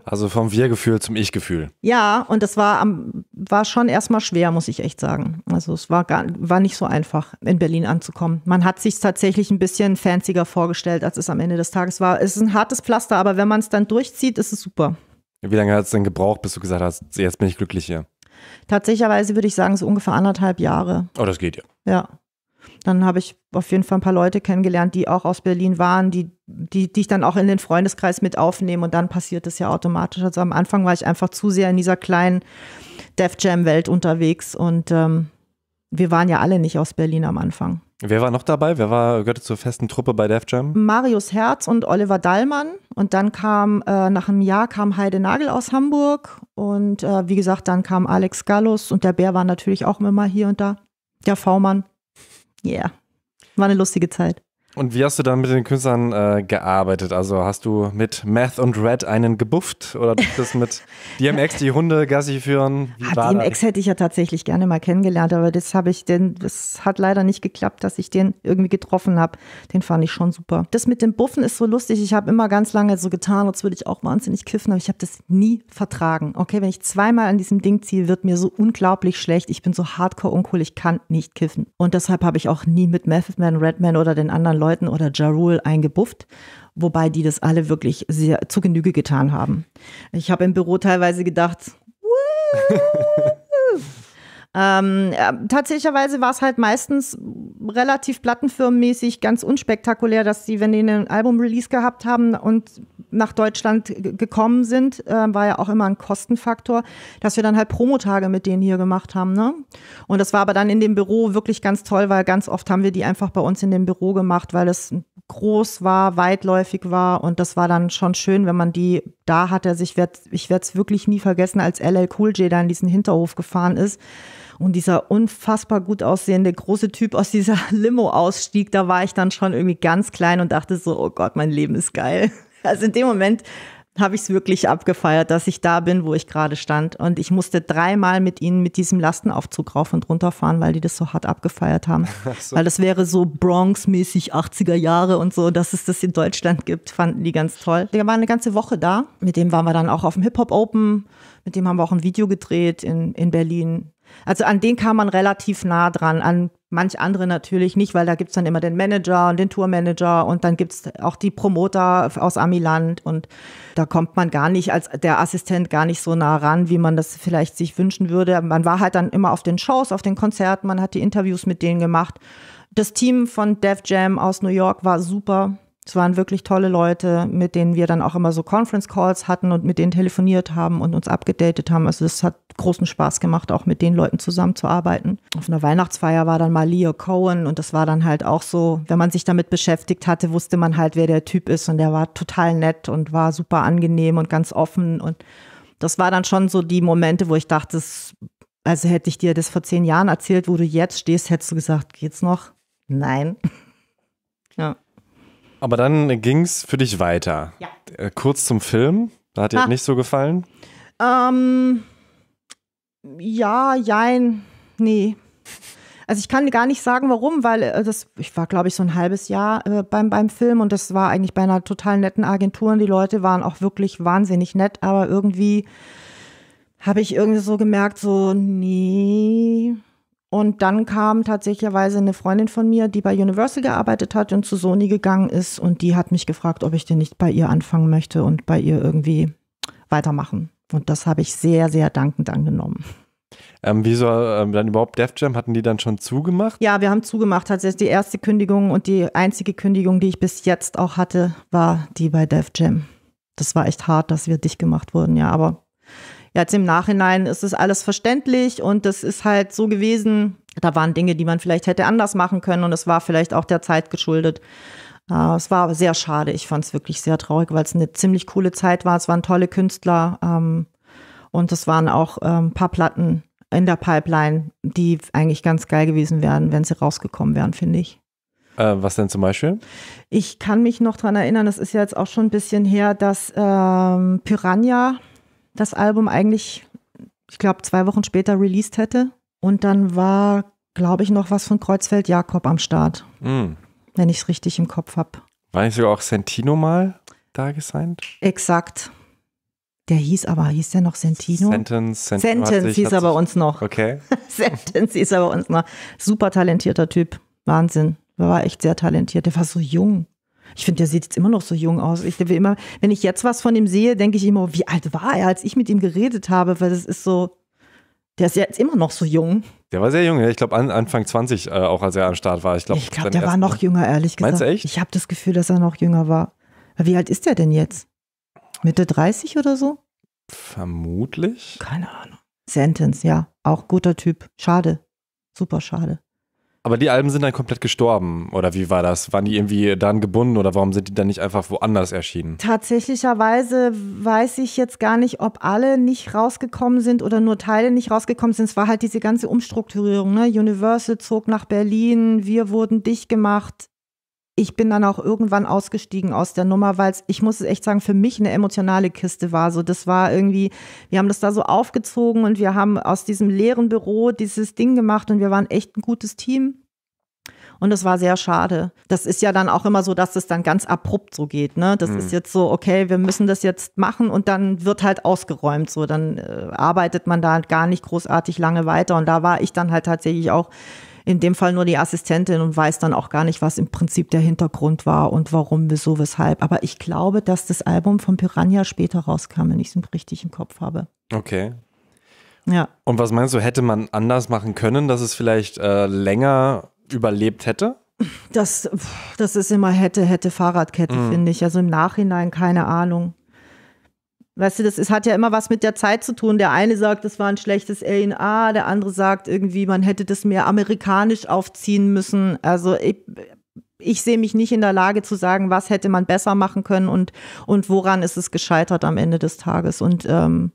Also vom Wir-Gefühl zum Ich-Gefühl. Ja, und das war, war schon erstmal schwer, muss ich echt sagen. Also es war, gar, war nicht so einfach, in Berlin anzukommen. Man hat sich tatsächlich ein bisschen fancier vorgestellt, als es am Ende des Tages war. Es ist ein hartes Pflaster, aber wenn man es dann durchzieht, ist es super. Wie lange hat es denn gebraucht, bis du gesagt hast, jetzt bin ich glücklich hier? Tatsächlich würde ich sagen, so ungefähr anderthalb Jahre. Oh, das geht ja. Ja. Dann habe ich auf jeden Fall ein paar Leute kennengelernt, die auch aus Berlin waren, die, die, die ich dann auch in den Freundeskreis mit aufnehme und dann passiert es ja automatisch. Also am Anfang war ich einfach zu sehr in dieser kleinen Def Jam-Welt unterwegs und ähm, wir waren ja alle nicht aus Berlin am Anfang. Wer war noch dabei? Wer war, gehörte zur festen Truppe bei Def Jam? Marius Herz und Oliver Dallmann. Und dann kam, äh, nach einem Jahr kam Heide Nagel aus Hamburg. Und äh, wie gesagt, dann kam Alex Gallus und der Bär war natürlich auch immer hier und da. Der V-Mann. Yeah. War eine lustige Zeit. Und wie hast du dann mit den Künstlern äh, gearbeitet? Also hast du mit Meth und Red einen gebufft oder das mit (laughs) DMX die Hunde Gassi führen? Wie ah, DMX das? hätte ich ja tatsächlich gerne mal kennengelernt, aber das habe ich denn, das hat leider nicht geklappt, dass ich den irgendwie getroffen habe. Den fand ich schon super. Das mit dem Buffen ist so lustig. Ich habe immer ganz lange so getan, als würde ich auch wahnsinnig kiffen, aber ich habe das nie vertragen. Okay, wenn ich zweimal an diesem Ding ziehe, wird mir so unglaublich schlecht. Ich bin so hardcore uncool, ich kann nicht kiffen. Und deshalb habe ich auch nie mit Method Man, Redman oder den anderen Leuten Leuten oder Ja Rule eingebufft, wobei die das alle wirklich sehr zu Genüge getan haben. Ich habe im Büro teilweise gedacht, (laughs) Ähm, äh, tatsächlicherweise war es halt meistens relativ plattenfirmenmäßig ganz unspektakulär, dass sie, wenn die ein Album-Release gehabt haben und nach Deutschland gekommen sind, äh, war ja auch immer ein Kostenfaktor, dass wir dann halt Promotage mit denen hier gemacht haben. Ne? Und das war aber dann in dem Büro wirklich ganz toll, weil ganz oft haben wir die einfach bei uns in dem Büro gemacht, weil es groß war, weitläufig war und das war dann schon schön, wenn man die da hatte. Also ich werde es wirklich nie vergessen, als LL Cool J da in diesen Hinterhof gefahren ist und dieser unfassbar gut aussehende große Typ aus dieser (laughs) Limo ausstieg, da war ich dann schon irgendwie ganz klein und dachte so, oh Gott, mein Leben ist geil. (laughs) Also in dem Moment habe ich es wirklich abgefeiert, dass ich da bin, wo ich gerade stand. Und ich musste dreimal mit ihnen mit diesem Lastenaufzug rauf und runter fahren, weil die das so hart abgefeiert haben. (laughs) So. Weil das wäre so Bronx-mäßig 80er Jahre und so, dass es das in Deutschland gibt, fanden die ganz toll. Der war eine ganze Woche da. Mit dem waren wir dann auch auf dem Hip-Hop Open. Mit dem haben wir auch ein Video gedreht in, in Berlin. Also an den kam man relativ nah dran, an manch andere natürlich nicht, weil da gibt es dann immer den Manager und den Tourmanager und dann gibt es auch die Promoter aus Amiland und da kommt man gar nicht als der Assistent gar nicht so nah ran, wie man das vielleicht sich wünschen würde. Man war halt dann immer auf den Shows, auf den Konzerten, man hat die Interviews mit denen gemacht. Das Team von Def Jam aus New York war super. Es waren wirklich tolle Leute, mit denen wir dann auch immer so Conference Calls hatten und mit denen telefoniert haben und uns abgedatet haben. Also es hat großen Spaß gemacht, auch mit den Leuten zusammenzuarbeiten. Auf einer Weihnachtsfeier war dann mal Leo Cohen und das war dann halt auch so, wenn man sich damit beschäftigt hatte, wusste man halt, wer der Typ ist und der war total nett und war super angenehm und ganz offen und das war dann schon so die Momente, wo ich dachte, also hätte ich dir das vor zehn Jahren erzählt, wo du jetzt stehst, hättest du gesagt, geht's noch? Nein. (laughs) ja. Aber dann ging es für dich weiter. Ja. Äh, kurz zum Film. Da hat dir nicht so gefallen? Ähm, ja, jein, nee. Also ich kann gar nicht sagen, warum, weil äh, das, ich war, glaube ich, so ein halbes Jahr äh, beim, beim Film und das war eigentlich bei einer total netten Agentur und die Leute waren auch wirklich wahnsinnig nett, aber irgendwie habe ich irgendwie so gemerkt, so, nee, und dann kam tatsächlich eine Freundin von mir, die bei Universal gearbeitet hat und zu Sony gegangen ist. Und die hat mich gefragt, ob ich denn nicht bei ihr anfangen möchte und bei ihr irgendwie weitermachen. Und das habe ich sehr, sehr dankend angenommen. Ähm, wieso ähm, dann überhaupt Def Jam? Hatten die dann schon zugemacht? Ja, wir haben zugemacht. Tatsächlich die erste Kündigung und die einzige Kündigung, die ich bis jetzt auch hatte, war die bei Def Jam. Das war echt hart, dass wir dicht gemacht wurden, ja. Aber jetzt im Nachhinein ist es alles verständlich und das ist halt so gewesen. Da waren Dinge, die man vielleicht hätte anders machen können und es war vielleicht auch der Zeit geschuldet. Äh, es war sehr schade. Ich fand es wirklich sehr traurig, weil es eine ziemlich coole Zeit war. Es waren tolle Künstler ähm, und es waren auch ähm, ein paar Platten in der Pipeline, die eigentlich ganz geil gewesen wären, wenn sie rausgekommen wären, finde ich. Äh, was denn zum Beispiel? Ich kann mich noch daran erinnern, das ist ja jetzt auch schon ein bisschen her, dass ähm, Piranha das Album eigentlich, ich glaube, zwei Wochen später released hätte. Und dann war, glaube ich, noch was von Kreuzfeld Jakob am Start, mm. wenn ich es richtig im Kopf habe. War nicht sogar auch Sentino mal da gesigned? Exakt. Der hieß aber, hieß der noch Sentino? Sentence, Sentence, Sentence hieß er bei uns noch. Okay. (laughs) Sentence hieß er bei uns noch. Super talentierter Typ. Wahnsinn. Er War echt sehr talentiert. Der war so jung. Ich finde, der sieht jetzt immer noch so jung aus. Ich denke immer, wenn ich jetzt was von ihm sehe, denke ich immer, wie alt war er, als ich mit ihm geredet habe, weil das ist so, der ist ja jetzt immer noch so jung. Der war sehr jung, ja. Ich glaube, an, Anfang 20 äh, auch, als er am Start war. Ich glaube, ich glaub, der war noch jünger, ehrlich gesagt. Meinst du echt? Ich habe das Gefühl, dass er noch jünger war. Wie alt ist der denn jetzt? Mitte 30 oder so? Vermutlich. Keine Ahnung. Sentence, ja. Auch guter Typ. Schade. Super schade. Aber die Alben sind dann komplett gestorben. Oder wie war das? Waren die irgendwie dann gebunden oder warum sind die dann nicht einfach woanders erschienen? Tatsächlicherweise weiß ich jetzt gar nicht, ob alle nicht rausgekommen sind oder nur Teile nicht rausgekommen sind. Es war halt diese ganze Umstrukturierung. Ne? Universal zog nach Berlin, wir wurden dicht gemacht ich bin dann auch irgendwann ausgestiegen aus der Nummer, weil es, ich muss es echt sagen, für mich eine emotionale Kiste war. So, das war irgendwie, wir haben das da so aufgezogen und wir haben aus diesem leeren Büro dieses Ding gemacht und wir waren echt ein gutes Team. Und das war sehr schade. Das ist ja dann auch immer so, dass es das dann ganz abrupt so geht. Ne? Das mhm. ist hm. jetzt so, okay, wir müssen das jetzt machen und dann wird halt ausgeräumt. So, dann äh, arbeitet man da gar nicht großartig lange weiter. Und da war ich dann halt tatsächlich auch in dem Fall nur die Assistentin und weiß dann auch gar nicht, was im Prinzip der Hintergrund war und warum, wieso, weshalb. Aber ich glaube, dass das Album von Piranha später rauskam, wenn ich es richtig im Kopf habe. Okay. Ja. Und was meinst du, hätte man anders machen können, dass es vielleicht äh, länger überlebt hätte? Das, das ist immer hätte, hätte Fahrradkette, mhm. finde ich. Also im Nachhinein keine Ahnung. Weißt du, das ist, hat ja immer was mit der Zeit zu tun. Der eine sagt, das war ein schlechtes LNA, der andere sagt irgendwie, man hätte das mehr amerikanisch aufziehen müssen. Also ich, ich sehe mich nicht in der Lage zu sagen, was hätte man besser machen können und, und woran ist es gescheitert am Ende des Tages. Und ähm,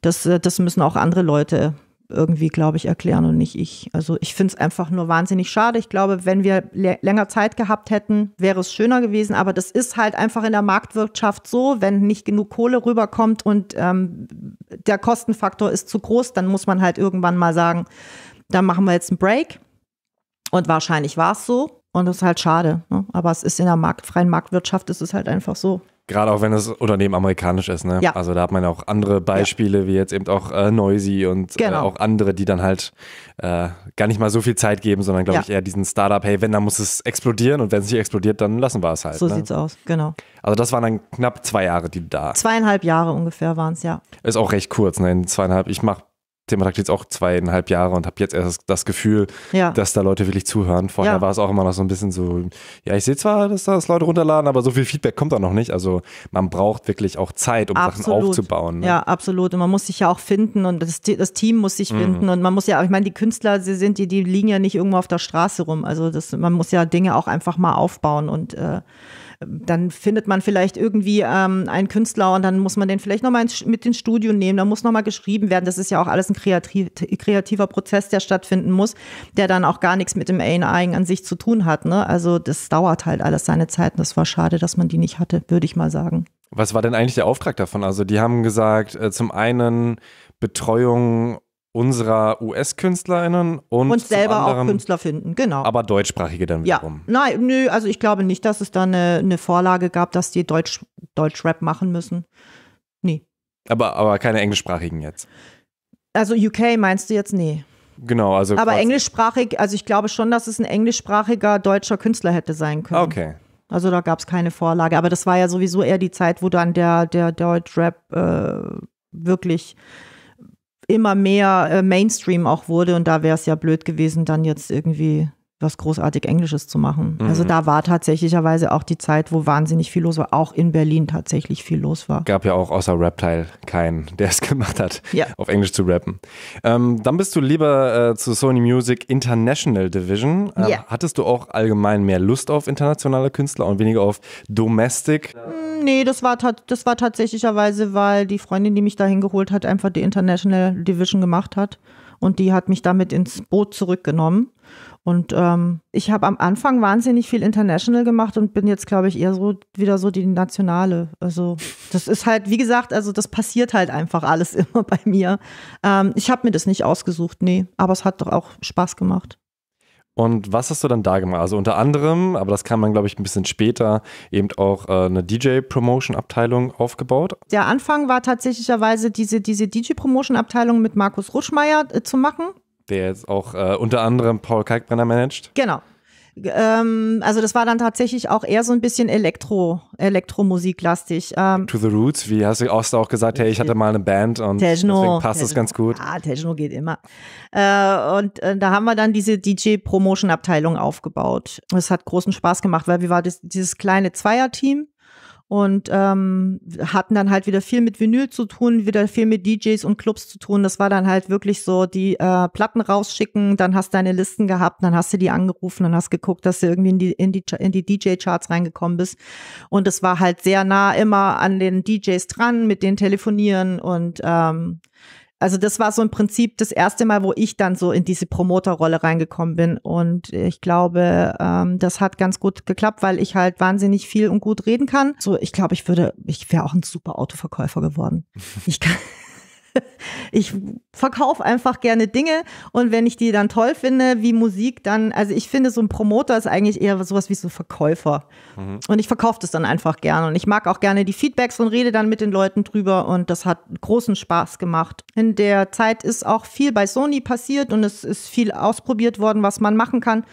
das, äh, das müssen auch andere Leute irgendwie, glaube ich, erklären und nicht ich. Also ich finde es einfach nur wahnsinnig schade. Ich glaube, wenn wir länger Zeit gehabt hätten, wäre es schöner gewesen. Aber das ist halt einfach in der Marktwirtschaft so, wenn nicht genug Kohle rüberkommt und ähm, der Kostenfaktor ist zu groß, dann muss man halt irgendwann mal sagen, dann machen wir jetzt einen Break. Und wahrscheinlich war es so. Und das ist halt schade. Ne? Aber es ist in der Markt, freien Marktwirtschaft, ist es halt einfach so. Gerade auch wenn das Unternehmen amerikanisch ist, ne? Ja. Also da hat man auch andere Beispiele, ja. wie jetzt eben auch äh, Noisy und äh, genau. äh, auch andere, die dann halt äh, gar nicht mal so viel Zeit geben, sondern glaube ja. ich eher diesen Startup, hey, wenn, dann muss es explodieren und wenn es nicht explodiert, dann lassen wir es halt. So ne? sieht's aus, genau. Also das waren dann knapp zwei Jahre, die da. Zweieinhalb Jahre ungefähr waren es, ja. Ist auch recht kurz, ne? In zweieinhalb, ich mache Thema jetzt auch zweieinhalb Jahre und habe jetzt erst das Gefühl, ja. dass da Leute wirklich zuhören. Vorher ja. war es auch immer noch so ein bisschen so, ja, ich sehe zwar, dass das Leute runterladen, aber so viel Feedback kommt da noch nicht. Also man braucht wirklich auch Zeit, um absolut. Sachen aufzubauen. Ne? Ja, absolut. Und man muss sich ja auch finden und das, das Team muss sich mhm. finden. Und man muss ja, ich meine, die Künstler, sie sind, die, die liegen ja nicht irgendwo auf der Straße rum. Also das, man muss ja Dinge auch einfach mal aufbauen und äh, dann findet man vielleicht irgendwie ähm, einen Künstler und dann muss man den vielleicht nochmal mit ins Studio nehmen, dann muss nochmal geschrieben werden. Das ist ja auch alles ein kreativ, kreativer Prozess, der stattfinden muss, der dann auch gar nichts mit dem A&I an sich zu tun hat. Ne? Also das dauert halt alles seine Zeit und das war schade, dass man die nicht hatte, würde ich mal sagen. Was war denn eigentlich der Auftrag davon? Also die haben gesagt, äh, zum einen Betreuung unserer US-KünstlerInnen und, und selber anderen, auch Künstler finden, genau. Aber deutschsprachige dann wiederum. Ja, nein, nö, also ich glaube nicht, dass es da eine, eine Vorlage gab, dass die Deutsch, Deutsch-Rap machen müssen. Nee. Aber, aber keine englischsprachigen jetzt. Also UK meinst du jetzt? Nee. Genau, also. Aber englischsprachig, also ich glaube schon, dass es ein englischsprachiger deutscher Künstler hätte sein können. Okay. Also da gab es keine Vorlage. Aber das war ja sowieso eher die Zeit, wo dann der, der Deutsch-Rap äh, wirklich immer mehr äh, Mainstream auch wurde und da wäre es ja blöd gewesen, dann jetzt irgendwie was großartig Englisches zu machen. Also mhm. Also da war tatsächlicherweise auch die Zeit, wo wahnsinnig viel los war, auch in Berlin tatsächlich viel los war. Gab ja auch außer Reptile keinen, der es (laughs) gemacht hat, ja. auf Englisch zu rappen. Ähm, dann bist du lieber äh, zu Sony Music International Division. Ähm, yeah. Hattest du auch allgemein mehr Lust auf internationale Künstler und weniger auf Domestic? Mm, nee, das war, das war tatsächlicherweise, weil die Freundin, die mich da hingeholt hat, einfach die International Division gemacht hat. Und die hat mich damit ins Boot zurückgenommen. Und ähm, ich habe am Anfang wahnsinnig viel international gemacht und bin jetzt, glaube ich, eher so wieder so die nationale. Also das ist halt, wie gesagt, also das passiert halt einfach alles (laughs) immer bei mir. Ähm, ich habe mir das nicht ausgesucht, nee, aber es hat doch auch Spaß gemacht. Und was hast du dann da gemacht? Also unter anderem, aber das kam dann, glaube ich, ein bisschen später, eben auch äh, eine DJ-Promotion-Abteilung aufgebaut. Der Anfang war tatsächlicherweise diese, diese DJ-Promotion-Abteilung mit Markus Rutschmeier äh, zu machen der jetzt auch äh, unter anderem Paul Kalkbrenner managt. Genau. Ähm, also das war dann tatsächlich auch eher so ein bisschen Elektro, Elektromusiklastig. Ähm, to the Roots, wie hast du Oster auch gesagt, hey, ich hatte mal eine Band und Techno, deswegen passt das ganz gut. Ah, Techno geht immer. Äh, und äh, da haben wir dann diese DJ-Promotion-Abteilung aufgebaut. Das hat großen Spaß gemacht, weil wir waren dieses kleine Zweierteam und ähm, hatten dann halt wieder viel mit Vinyl zu tun, wieder viel mit DJs und Clubs zu tun. Das war dann halt wirklich so, die äh, Platten rausschicken, dann hast du deine Listen gehabt, dann hast du die angerufen, und hast geguckt, dass du irgendwie in die, in die, in die DJ-Charts reingekommen bist. Und es war halt sehr nah immer an den DJs dran, mit denen telefonieren und ähm, also das war so im Prinzip das erste Mal, wo ich dann so in diese Promoterrolle reingekommen bin. Und ich glaube, ähm, das hat ganz gut geklappt, weil ich halt wahnsinnig viel und gut reden kann. So, ich glaube, ich würde, ich wäre auch ein super Autoverkäufer geworden. Ich kann (laughs) ich verkaufe einfach gerne Dinge und wenn ich die dann toll finde, wie Musik, dann, also ich finde, so ein Promoter ist eigentlich eher sowas wie so ein Verkäufer. Mhm. Und ich verkaufe das dann einfach gerne. Und ich mag auch gerne die Feedbacks und rede dann mit den Leuten drüber und das hat großen Spaß gemacht. In der Zeit ist auch viel bei Sony passiert und es ist viel ausprobiert worden, was man machen kann.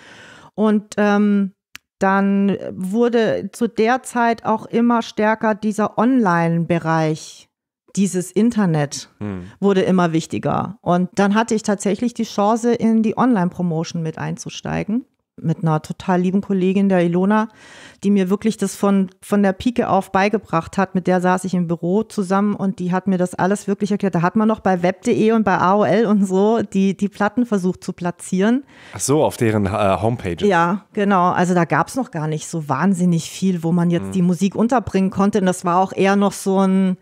Und ähm, dann wurde zu der Zeit auch immer stärker dieser Online-Bereich dieses Internet hm. wurde immer wichtiger. Und dann hatte ich tatsächlich die Chance, in die Online-Promotion mit einzusteigen. Mit einer total lieben Kollegin, der Ilona, die mir wirklich das von, von der Pike auf beigebracht hat. Mit der saß ich im Büro zusammen und die hat mir das alles wirklich erklärt. Da hat man noch bei web.de und bei AOL und so die, die Platten versucht zu platzieren. Ach so, auf deren äh, Homepage. Ja, genau. Also da gab es noch gar nicht so wahnsinnig viel, wo man jetzt hm. die Musik unterbringen konnte. Und das war auch eher noch so ein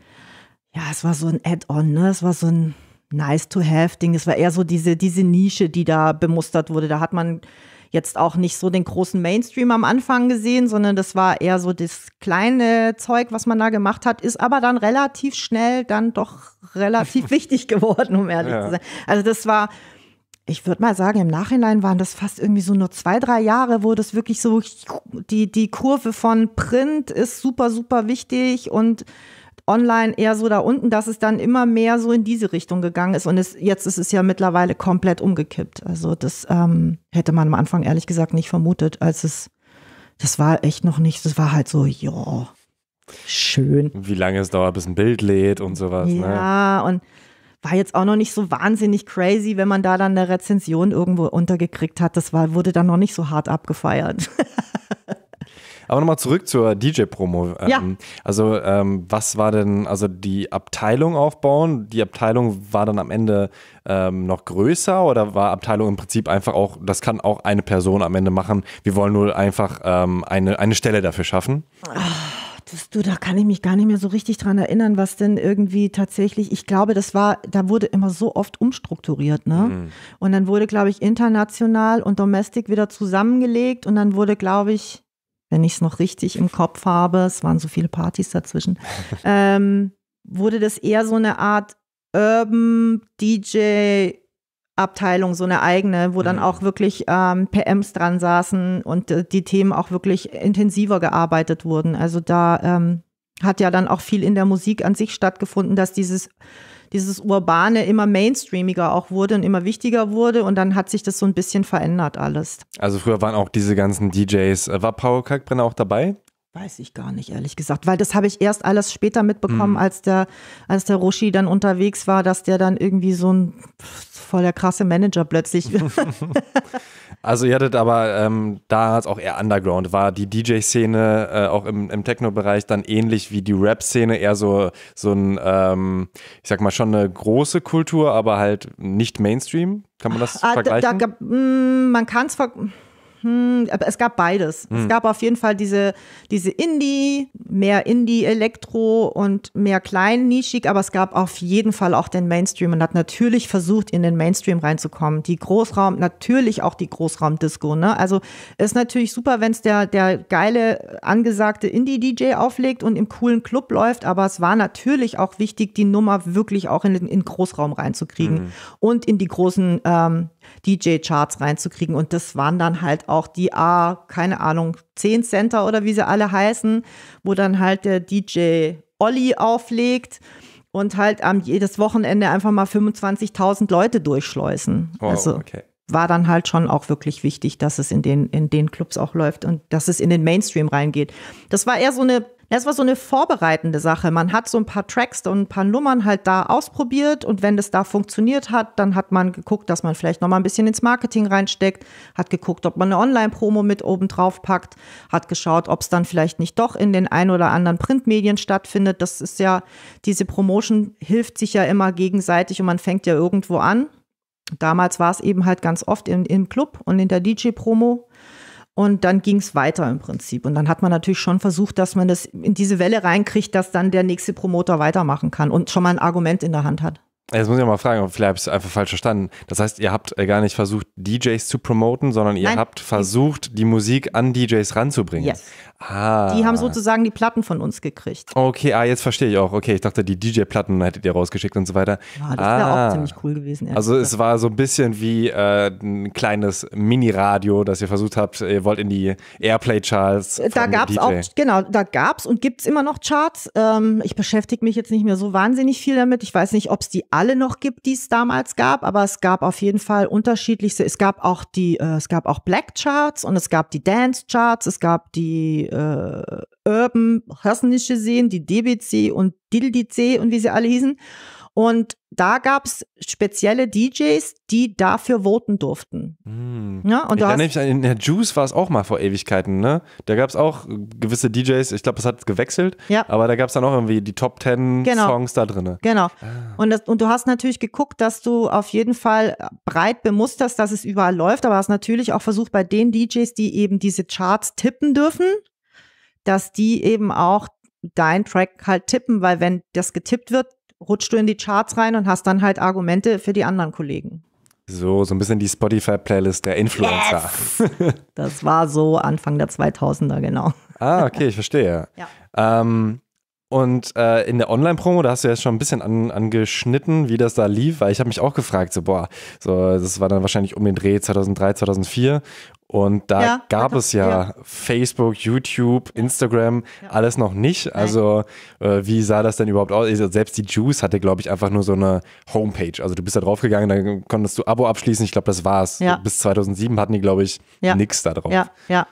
ja, es war so ein Add-on, ne? Es war so ein Nice-to-Have-Ding. Es war eher so diese, diese Nische, die da bemustert wurde. Da hat man jetzt auch nicht so den großen Mainstream am Anfang gesehen, sondern das war eher so das kleine Zeug, was man da gemacht hat, ist aber dann relativ schnell dann doch relativ (laughs) wichtig geworden, um ehrlich ja. zu sein. Also das war, ich würde mal sagen, im Nachhinein waren das fast irgendwie so nur zwei, drei Jahre, wo das wirklich so, die, die Kurve von Print ist super, super wichtig und online eher so da unten, dass es dann immer mehr so in diese Richtung gegangen ist. Und es, jetzt ist es ja mittlerweile komplett umgekippt. Also das ähm, hätte man am Anfang ehrlich gesagt nicht vermutet, als es, das war echt noch nicht, das war halt so, ja, schön. Wie lange es dauert, bis ein Bild lädt und sowas. Ne? Ja, ne? und war jetzt auch noch nicht so wahnsinnig crazy, wenn man da dann eine Rezension irgendwo untergekriegt hat. Das war, wurde dann noch nicht so hart abgefeiert. (laughs) Aber nochmal zurück zur DJ-Promo. Ähm, ja. Also, ähm, was war denn, also die Abteilung aufbauen? Die Abteilung war dann am Ende ähm, noch größer oder war Abteilung im Prinzip einfach auch, das kann auch eine Person am Ende machen. Wir wollen nur einfach ähm, eine, eine Stelle dafür schaffen. Ach das, du, da kann ich mich gar nicht mehr so richtig dran erinnern, was denn irgendwie tatsächlich, ich glaube, das war, da wurde immer so oft umstrukturiert, ne? Mhm. Und dann wurde, glaube ich, international und domestic wieder zusammengelegt und dann wurde, glaube ich, wenn ich es noch richtig im Kopf habe, es waren so viele Partys dazwischen, (laughs) ähm, wurde das eher so eine Art Urban DJ Abteilung, so eine eigene, wo dann mhm. auch wirklich ähm, PMs dran saßen und äh, die Themen auch wirklich intensiver gearbeitet wurden. Also da ähm, hat ja dann auch viel in der Musik an sich stattgefunden, dass dieses dieses Urbane immer mainstreamiger auch wurde und immer wichtiger wurde. Und dann hat sich das so ein bisschen verändert alles. Also früher waren auch diese ganzen DJs. Äh, war Paul Kalkbrenner auch dabei? Weiß ich gar nicht, ehrlich gesagt, weil das habe ich erst alles später mitbekommen, mhm. als der, als der Roshi dann unterwegs war, dass der dann irgendwie so ein voller krasse Manager plötzlich. (laughs) (laughs) Also ihr hattet aber ähm, damals auch eher Underground. War die DJ-Szene äh, auch im, im Techno-Bereich dann ähnlich wie die Rap-Szene eher so, so ein, ähm, ich sag mal, schon eine große Kultur, aber halt nicht Mainstream? Kann man das ah, vergleichen? Da, da, mm, man kann es vergleichen hm, aber es gab beides. Mhm. Es hm. gab auf jeden Fall diese, diese Indie, mehr Indie-Elektro und mehr klein, nischig, aber es gab auf jeden Fall auch den Mainstream und hat natürlich versucht, in den Mainstream reinzukommen. Die Großraum, natürlich auch die Großraumdisco, ne? Also ist natürlich super, wenn es der, der geile, angesagte Indie-DJ auflegt und im coolen Club läuft, aber es war natürlich auch wichtig, die Nummer wirklich auch in den Großraum reinzukriegen mhm. und in die großen ähm, DJ-Charts reinzukriegen. Und das waren dann halt auch die A, ah, keine Ahnung, 10 Center oder wie sie alle heißen, wo dann halt der DJ Olli auflegt und halt am jedes Wochenende einfach mal 25.000 Leute durchschleusen. Wow, also okay. war dann halt schon auch wirklich wichtig, dass es in den, in den Clubs auch läuft und dass es in den Mainstream reingeht. Das war eher so eine das war so eine vorbereitende Sache. Man hat so ein paar Tracks und ein paar Nummern halt da ausprobiert und wenn das da funktioniert hat, dann hat man geguckt, dass man vielleicht noch mal ein bisschen ins Marketing reinsteckt, hat geguckt, ob man eine Online-Promo mit oben drauf packt, hat geschaut, ob es dann vielleicht nicht doch in den ein oder anderen Printmedien stattfindet. Das ist ja, diese Promotion hilft sich ja immer gegenseitig und man fängt ja irgendwo an. Damals war es eben halt ganz oft in, im Club und in der DJ-Promo und dann ging es weiter im Prinzip. Und dann hat man natürlich schon versucht, dass man das in diese Welle reinkriegt, dass dann der nächste Promoter weitermachen kann und schon mal ein Argument in der Hand hat. Äh, jetzt muss ich mal fragen, vielleicht habe ich es einfach falsch verstanden. Das heißt, ihr habt äh, gar nicht versucht, DJs zu promoten, sondern ihr Nein. habt versucht, die Musik an DJs ranzubringen. Yes. Ah. Die haben sozusagen die Platten von uns gekriegt. Okay, ah, jetzt verstehe ich auch. Okay, ich dachte, die DJ-Platten hättet ihr rausgeschickt und so weiter. Ja, das ah. wäre auch ziemlich cool gewesen. Also gesagt. es war so ein bisschen wie äh, ein kleines Mini-Radio, das ihr versucht habt, ihr wollt in die Airplay-Charts. Äh, da gab es auch, genau, da gab es und gibt es immer noch Charts. Ähm, ich beschäftige mich jetzt nicht mehr so wahnsinnig viel damit. Ich weiß nicht, ob es die alle noch gibt, die es damals gab, aber es gab auf jeden Fall unterschiedlichste. Es gab auch die, äh, es gab auch Black Charts und es gab die Dance Charts, es gab die äh, Urban, hast du nicht gesehen, die DBC und DDC und wie sie alle hießen. Und da gab es spezielle DJs, die dafür voten durften. Hm. Ja, und ich erinnere mich an, in der Juice war es auch mal vor Ewigkeiten, ne? Da gab es auch äh, gewisse DJs, ich glaube, es hat gewechselt, ja. aber da gab es dann auch irgendwie die Top Ten genau. Songs da drin. Genau. Ah. Und, das, und du hast natürlich geguckt, dass du auf jeden Fall äh, breit bemusterst, dass es überall läuft, aber hast natürlich auch versucht, bei den DJs, die eben diese Charts tippen dürfen, dass die eben auch dein Track halt tippen, weil wenn das getippt wird, rutschst du in die Charts rein und hast dann halt Argumente für die anderen Kollegen. So, so ein bisschen die Spotify-Playlist der Influencer. Yes! Das war so Anfang der 2000er, genau. Ah, okay, ich verstehe. Ja. Ähm, und äh, in der Online-Promo, da hast du ja schon ein bisschen an, angeschnitten, wie das da lief, weil ich habe mich auch gefragt, so boah, so das war dann wahrscheinlich um den Dreh 2003, 2004 und da ja, gab es ja, ja, Facebook, YouTube, Instagram, ja. alles noch nicht. Also äh, wie sah das denn überhaupt aus? Also, selbst die Juice hatte, glaube ich, einfach nur so eine Homepage. Also du bist da draufgegangen, dann konntest du Abo abschließen. Ich glaube, das war's. Bis 2007 hatten die, glaube ich, nichts da drauf. Ja, ja.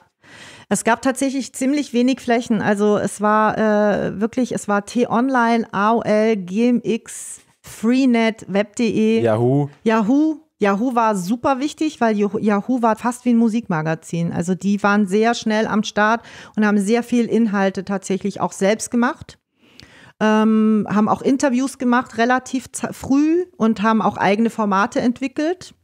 Es gab tatsächlich ziemlich wenig Flächen. Also es war äh, wirklich, es war T-Online, AOL, GMX, Freenet, Web.de. Yahoo. Yahoo. Yahoo war super wichtig, weil Yahoo war fast wie ein Musikmagazin. Also die waren sehr schnell am Start und haben sehr viel Inhalte tatsächlich auch selbst gemacht. Ähm, haben auch Interviews gemacht relativ früh und haben auch eigene Formate entwickelt.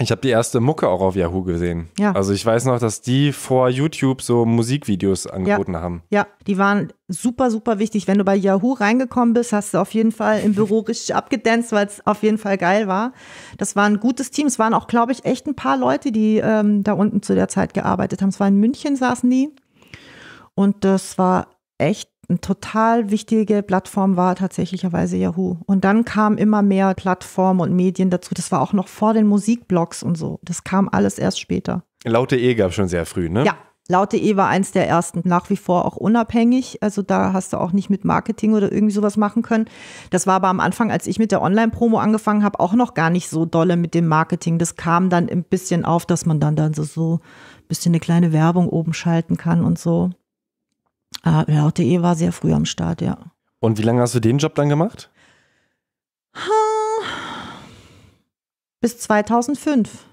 Ich habe die erste Mucke auch auf Yahoo gesehen. Ja. Also ich weiß noch, dass die vor YouTube so Musikvideos angeboten ja. haben. Ja, die waren super, super wichtig. Wenn du bei Yahoo reingekommen bist, hast du auf jeden Fall im Büro (laughs) richtig abgedanzt, weil es auf jeden Fall geil war. Das war ein gutes Team. Es waren auch, glaube ich, echt ein paar Leute, die ähm, da unten zu der Zeit gearbeitet haben. Es war in München, saßen die. Und das war echt eine total wichtige Plattform war tatsächlicherweise Yahoo. Und dann kamen immer mehr Plattformen und Medien dazu. Das war auch noch vor den Musikblogs und so. Das kam alles erst später. Laut.de e gab es schon sehr früh, ne? Ja. Laut.de e war eins der ersten, nach wie vor auch unabhängig. Also da hast du auch nicht mit Marketing oder irgendwie sowas machen können. Das war aber am Anfang, als ich mit der Online-Promo angefangen habe, auch noch gar nicht so dolle mit dem Marketing. Das kam dann ein bisschen auf, dass man dann, dann so, so ein bisschen eine kleine Werbung oben schalten kann und so. Ja, RTE war sehr früh am Start, ja. Und wie lange hast du den Job dann gemacht? Bis 2005.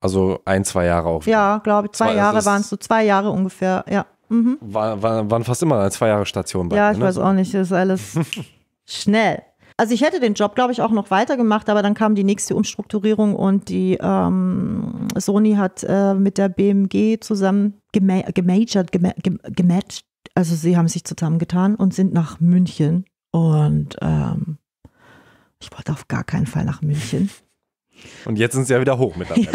Also ein, zwei Jahre auch. Ja, glaube ich. Zwei, zwei Jahre waren also es so, zwei Jahre ungefähr, ja. Mhm. War, war, waren fast immer eine zwei Jahre Station bei Ja, ich ne? weiß auch nicht, das ist alles (laughs) schnell. Also ich hätte den Job, glaube ich, auch noch weitergemacht, aber dann kam die nächste Umstrukturierung und die ähm, Sony hat äh, mit der BMG zusammen gemajort, gematcht, also sie haben sich zusammengetan und sind nach München. Und ähm, ich wollte auf gar keinen Fall nach München. Und jetzt sind sie ja wieder hoch mittlerweile.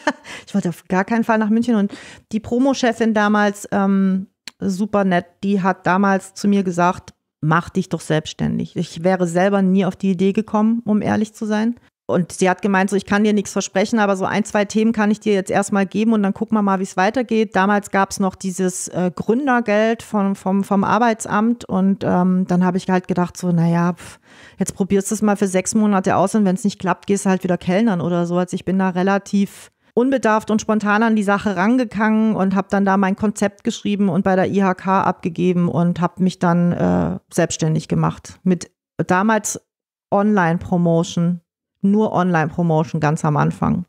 (laughs) ich wollte auf gar keinen Fall nach München. Und die Promo-Chefin damals, ähm, super nett, die hat damals zu mir gesagt, mach dich doch selbstständig. Ich wäre selber nie auf die Idee gekommen, um ehrlich zu sein und sie hat gemeint, so ich kann dir nichts versprechen, aber so ein, zwei Themen kann ich dir jetzt erstmal geben und dann gucken wir mal, wie es weitergeht. Damals gab es noch dieses äh, Gründergeld vom, vom, vom Arbeitsamt und ähm, dann habe ich halt gedacht, so, naja, pf, jetzt probierst du es mal für sechs Monate aus und wenn es nicht klappt, gehst du halt wieder Kellnern oder so. Also ich bin da relativ unbedarft und spontan an die Sache rangegangen und habe dann da mein Konzept geschrieben und bei der IHK abgegeben und habe mich dann äh, selbstständig gemacht mit damals Online-Promotion nur Online-Promotion ganz am Anfang.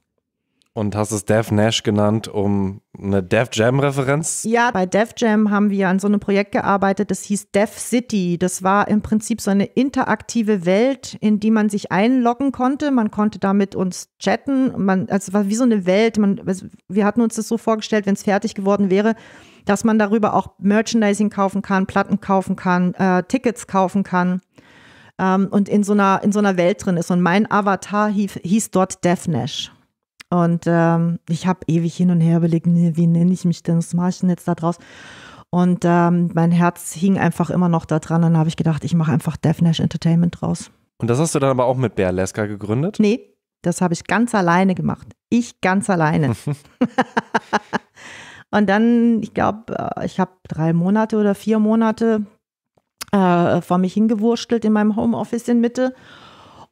Und hast es Dev Nash genannt, um eine Dev Jam-Referenz? Ja, bei Dev Jam haben wir an so einem Projekt gearbeitet, das hieß Dev City. Das war im Prinzip so eine interaktive Welt, in die man sich einloggen konnte. Man konnte da mit uns chatten. Man, also es war wie so eine Welt. Man, also wir hatten uns das so vorgestellt, wenn es fertig geworden wäre, dass man darüber auch Merchandising kaufen kann, Platten kaufen kann, äh, Tickets kaufen kann ähm, und in so, einer, in so einer Welt drin ist. Und mein Avatar hieß, hieß dort Daphnesh. Und ähm, ich habe ewig hin und her überlegt, nee, wie nenne ich mich denn, was mache ich denn jetzt da draus? Und ähm, mein Herz hing einfach immer noch da dran. Und Dann habe ich gedacht, ich mache einfach Daphnesh Entertainment draus. Und das hast du dann aber auch mit Berleska gegründet? Nee, das habe ich ganz alleine gemacht. Ich ganz alleine. (laughs) Und dann, ich glaube, äh, ich habe drei Monate oder vier Monate äh, vor mich hingewurstelt in meinem Homeoffice in Mitte.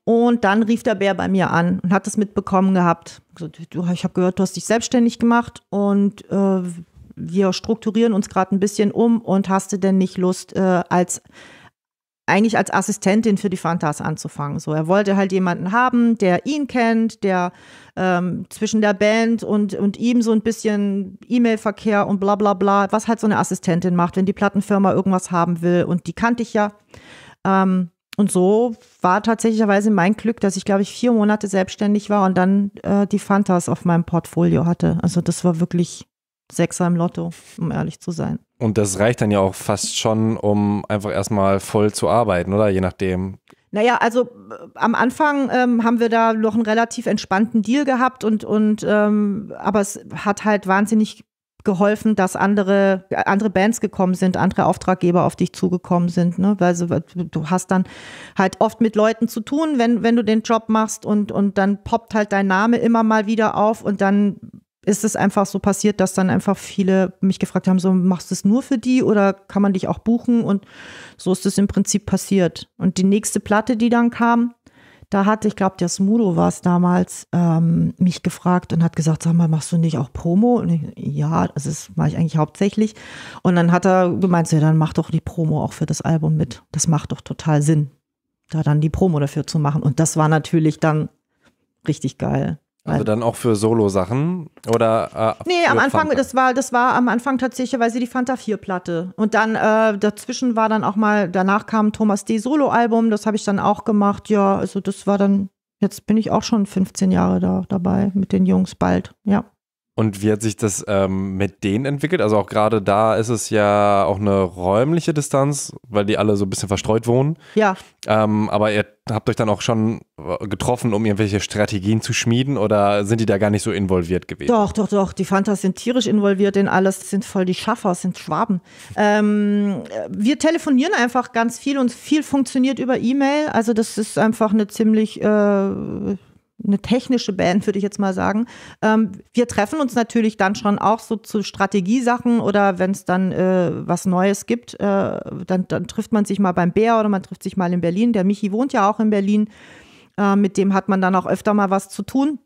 Und dann rief der Bär bei mir an und hat es mitbekommen gehabt. Ich habe gehört, du hast dich selbstständig gemacht und äh, wir strukturieren uns gerade ein bisschen um und hast du denn nicht Lust, äh, als eigentlich als Assistentin für die Fantas anzufangen. So, er wollte halt jemanden haben, der ihn kennt, der ähm, zwischen der Band und, und ihm so ein bisschen E-Mail-Verkehr und bla bla bla, was halt so eine Assistentin macht, wenn die Plattenfirma irgendwas haben will. Und die kannte ich ja. Ähm, und so war tatsächlicherweise mein Glück, dass ich, glaube ich, vier Monate selbstständig war und dann äh, die Fantas auf meinem Portfolio hatte. Also das war wirklich Sechser im Lotto, um ehrlich zu sein. Und das reicht dann ja auch fast schon, um einfach erstmal voll zu arbeiten, oder? Je nachdem. Naja, also äh, am Anfang ähm, haben wir da noch einen relativ entspannten Deal gehabt und, und ähm, aber es hat halt wahnsinnig geholfen, dass andere, äh, andere Bands gekommen sind, andere Auftraggeber auf dich zugekommen sind, ne? Weil so, du hast dann halt oft mit Leuten zu tun, wenn, wenn du den Job machst und, und dann poppt halt dein Name immer mal wieder auf und dann ist es einfach so passiert, dass dann einfach viele mich gefragt haben, so machst du es nur für die oder kann man dich auch buchen? Und so ist es im Prinzip passiert. Und die nächste Platte, die dann kam, da hat, ich glaube, der Smudo war es damals, ähm, mich gefragt und hat gesagt, sag mal, machst du nicht auch Promo? Und ich, ja, das mache ich eigentlich hauptsächlich. Und dann hat er gemeint, so, ja, dann mach doch die Promo auch für das Album mit. Das macht doch total Sinn, da dann die Promo dafür zu machen. Und das war natürlich dann richtig geil. Also dann auch für Solo-Sachen oder äh, Nee, am Anfang, Fanta. das war, das war am Anfang tatsächlich weil sie die Fanta 4-Platte. Und dann äh, dazwischen war dann auch mal, danach kam Thomas D. Solo-Album, das habe ich dann auch gemacht. Ja, also das war dann, jetzt bin ich auch schon 15 Jahre da dabei mit den Jungs bald, ja. Und wie hat sich das ähm, mit denen entwickelt? Also auch gerade da ist es ja auch eine räumliche Distanz, weil die alle so ein bisschen verstreut wohnen. Ja. Ähm, aber ihr habt euch dann auch schon äh, getroffen, um irgendwelche Strategien zu schmieden oder sind die da gar nicht so involviert gewesen? Doch, doch, doch. Die Fantas sind tierisch involviert in alles, sind voll die Schaffer, sind Schwaben. Ähm, wir telefonieren einfach ganz viel und viel funktioniert über E-Mail. Also das ist einfach eine ziemlich... Äh eine technische Band, würde ich jetzt mal sagen. Ähm, wir treffen uns natürlich dann schon auch so zu Strategiesachen oder wenn es dann äh, was Neues gibt, äh, dann, dann, trifft man sich mal beim Bär oder man trifft sich mal in Berlin. Der Michi wohnt ja auch in Berlin. Äh, mit dem hat man dann auch öfter mal was zu tun,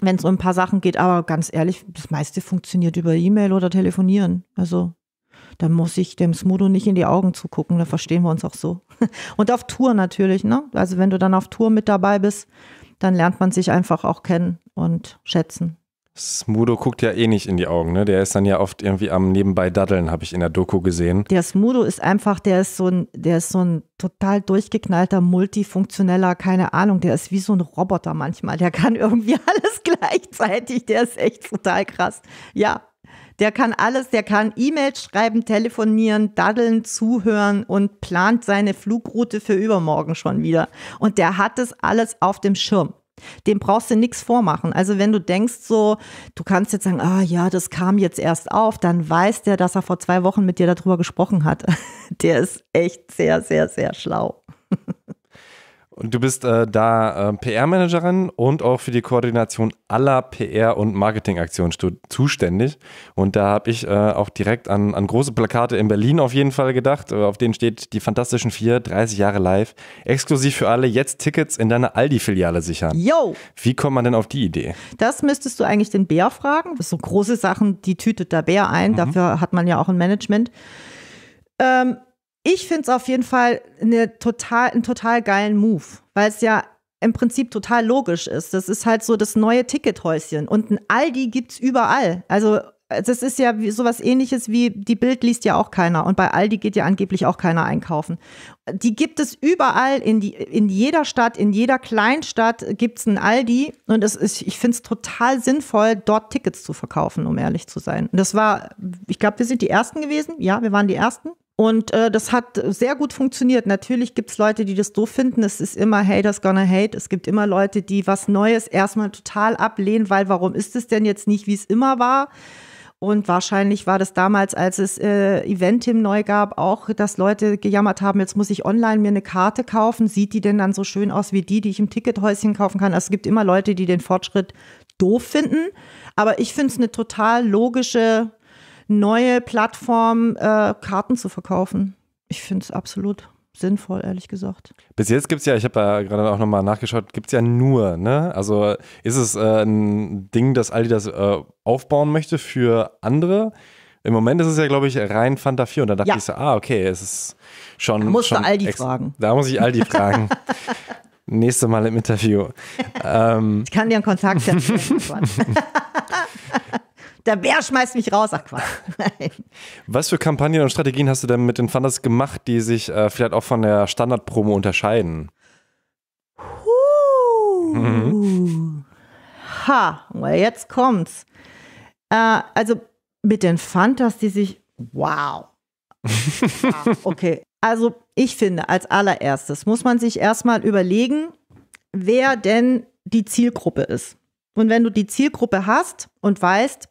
wenn es um ein paar Sachen geht. Aber ganz ehrlich, das meiste funktioniert über E-Mail oder telefonieren. Also da muss ich dem Smudo nicht in die Augen zugucken, da verstehen wir uns auch so. (laughs) Und auf Tour natürlich, ne? Also wenn du dann auf Tour mit dabei bist, dann lernt man sich einfach auch kennen und schätzen. Smudo guckt ja eh nicht in die Augen, ne? Der ist dann ja oft irgendwie am nebenbei daddeln, habe ich in der Doku gesehen. Der Smudo ist einfach, der ist so ein, der ist so ein total durchgeknallter, multifunktioneller, keine Ahnung, der ist wie so ein Roboter manchmal. Der kann irgendwie (laughs) alles gleichzeitig. Der ist echt total krass. Ja, der kann alles, der kann E-Mails schreiben, telefonieren, daddeln, zuhören und plant seine Flugroute für übermorgen schon wieder. Und der hat das alles auf dem Schirm. Dem brauchst du nichts vormachen. Also wenn du denkst so, du kannst jetzt sagen, ah ja, das kam jetzt erst auf, dann weiß der, dass er vor zwei Wochen mit dir darüber gesprochen hat. (laughs) Der ist echt sehr, sehr, sehr schlau. Und du bist äh, da äh, PR-Managerin und auch für die Koordination aller PR- und Marketingaktionen zuständig. Und da habe ich äh, auch direkt an, an, große Plakate in Berlin auf jeden Fall gedacht. Äh, auf denen steht die Fantastischen Vier, 30 Jahre live, exklusiv für alle, jetzt Tickets in deiner Aldi-Filiale sichern. Yo! Wie kommt man denn auf die Idee? Das müsstest du eigentlich den Bär fragen. Das sind so große Sachen, die tütet der Bär ein. Mhm. Dafür hat man ja auch ein Management. Ähm, ich finde es auf jeden Fall eine total, einen total geilen Move, weil es ja im Prinzip total logisch ist. Das ist halt so das neue Tickethäuschen. Und ein Aldi gibt es überall. Also das ist ja sowas ähnliches wie, die Bild liest ja auch keiner. Und bei Aldi geht ja angeblich auch keiner einkaufen. Die gibt es überall, in, die, in jeder Stadt, in jeder Kleinstadt gibt es ein Aldi. Und es ist, ich finde es total sinnvoll, dort Tickets zu verkaufen, um ehrlich zu sein. Und das war, ich glaube, wir sind die Ersten gewesen. Ja, wir waren die Ersten und äh, das hat sehr gut funktioniert. Natürlich gibt's Leute, die das doof finden. Es ist immer Haters gonna hate. Es gibt immer Leute, die was Neues erstmal total ablehnen, weil warum ist es denn jetzt nicht, wie es immer war? Und wahrscheinlich war das damals, als es äh, Eventim neu gab, auch, dass Leute gejammert haben, jetzt muss ich online mir eine Karte kaufen. Sieht die denn dann so schön aus wie die, die ich im Tickethäuschen kaufen kann? Also es gibt immer Leute, die den Fortschritt doof finden. Aber ich finde es eine total logische neue Plattform, äh, Karten zu verkaufen. Ich finde es absolut sinnvoll, ehrlich gesagt. Bis jetzt gibt es ja, ich habe da gerade auch nochmal nachgeschaut, gibt es ja nur, ne? Also ist es äh, ein Ding, dass Aldi das äh, aufbauen möchte für andere? Im Moment ist es ja, glaube ich, rein Fanta 4 und da dachte ja. ich so, ah, okay, es ist schon. Da musst schon du Aldi fragen. Da muss ich Aldi fragen. (laughs) Nächste Mal im Interview. (laughs) ähm, ich kann dir einen Kontakt setzen. (laughs) der Bär schmeißt mich raus. Ach Quatsch. (laughs) Was für Kampagnen und Strategien hast du denn mit den Funders gemacht, die sich äh, vielleicht auch von der Standardpromo unterscheiden? Huh. Mhm. Ha, jetzt kommt's. Äh, also mit den Fantas, die sich. Wow. Ah, okay. Also ich finde, als allererstes muss man sich erstmal überlegen, wer denn die Zielgruppe ist. Und wenn du die Zielgruppe hast und weißt,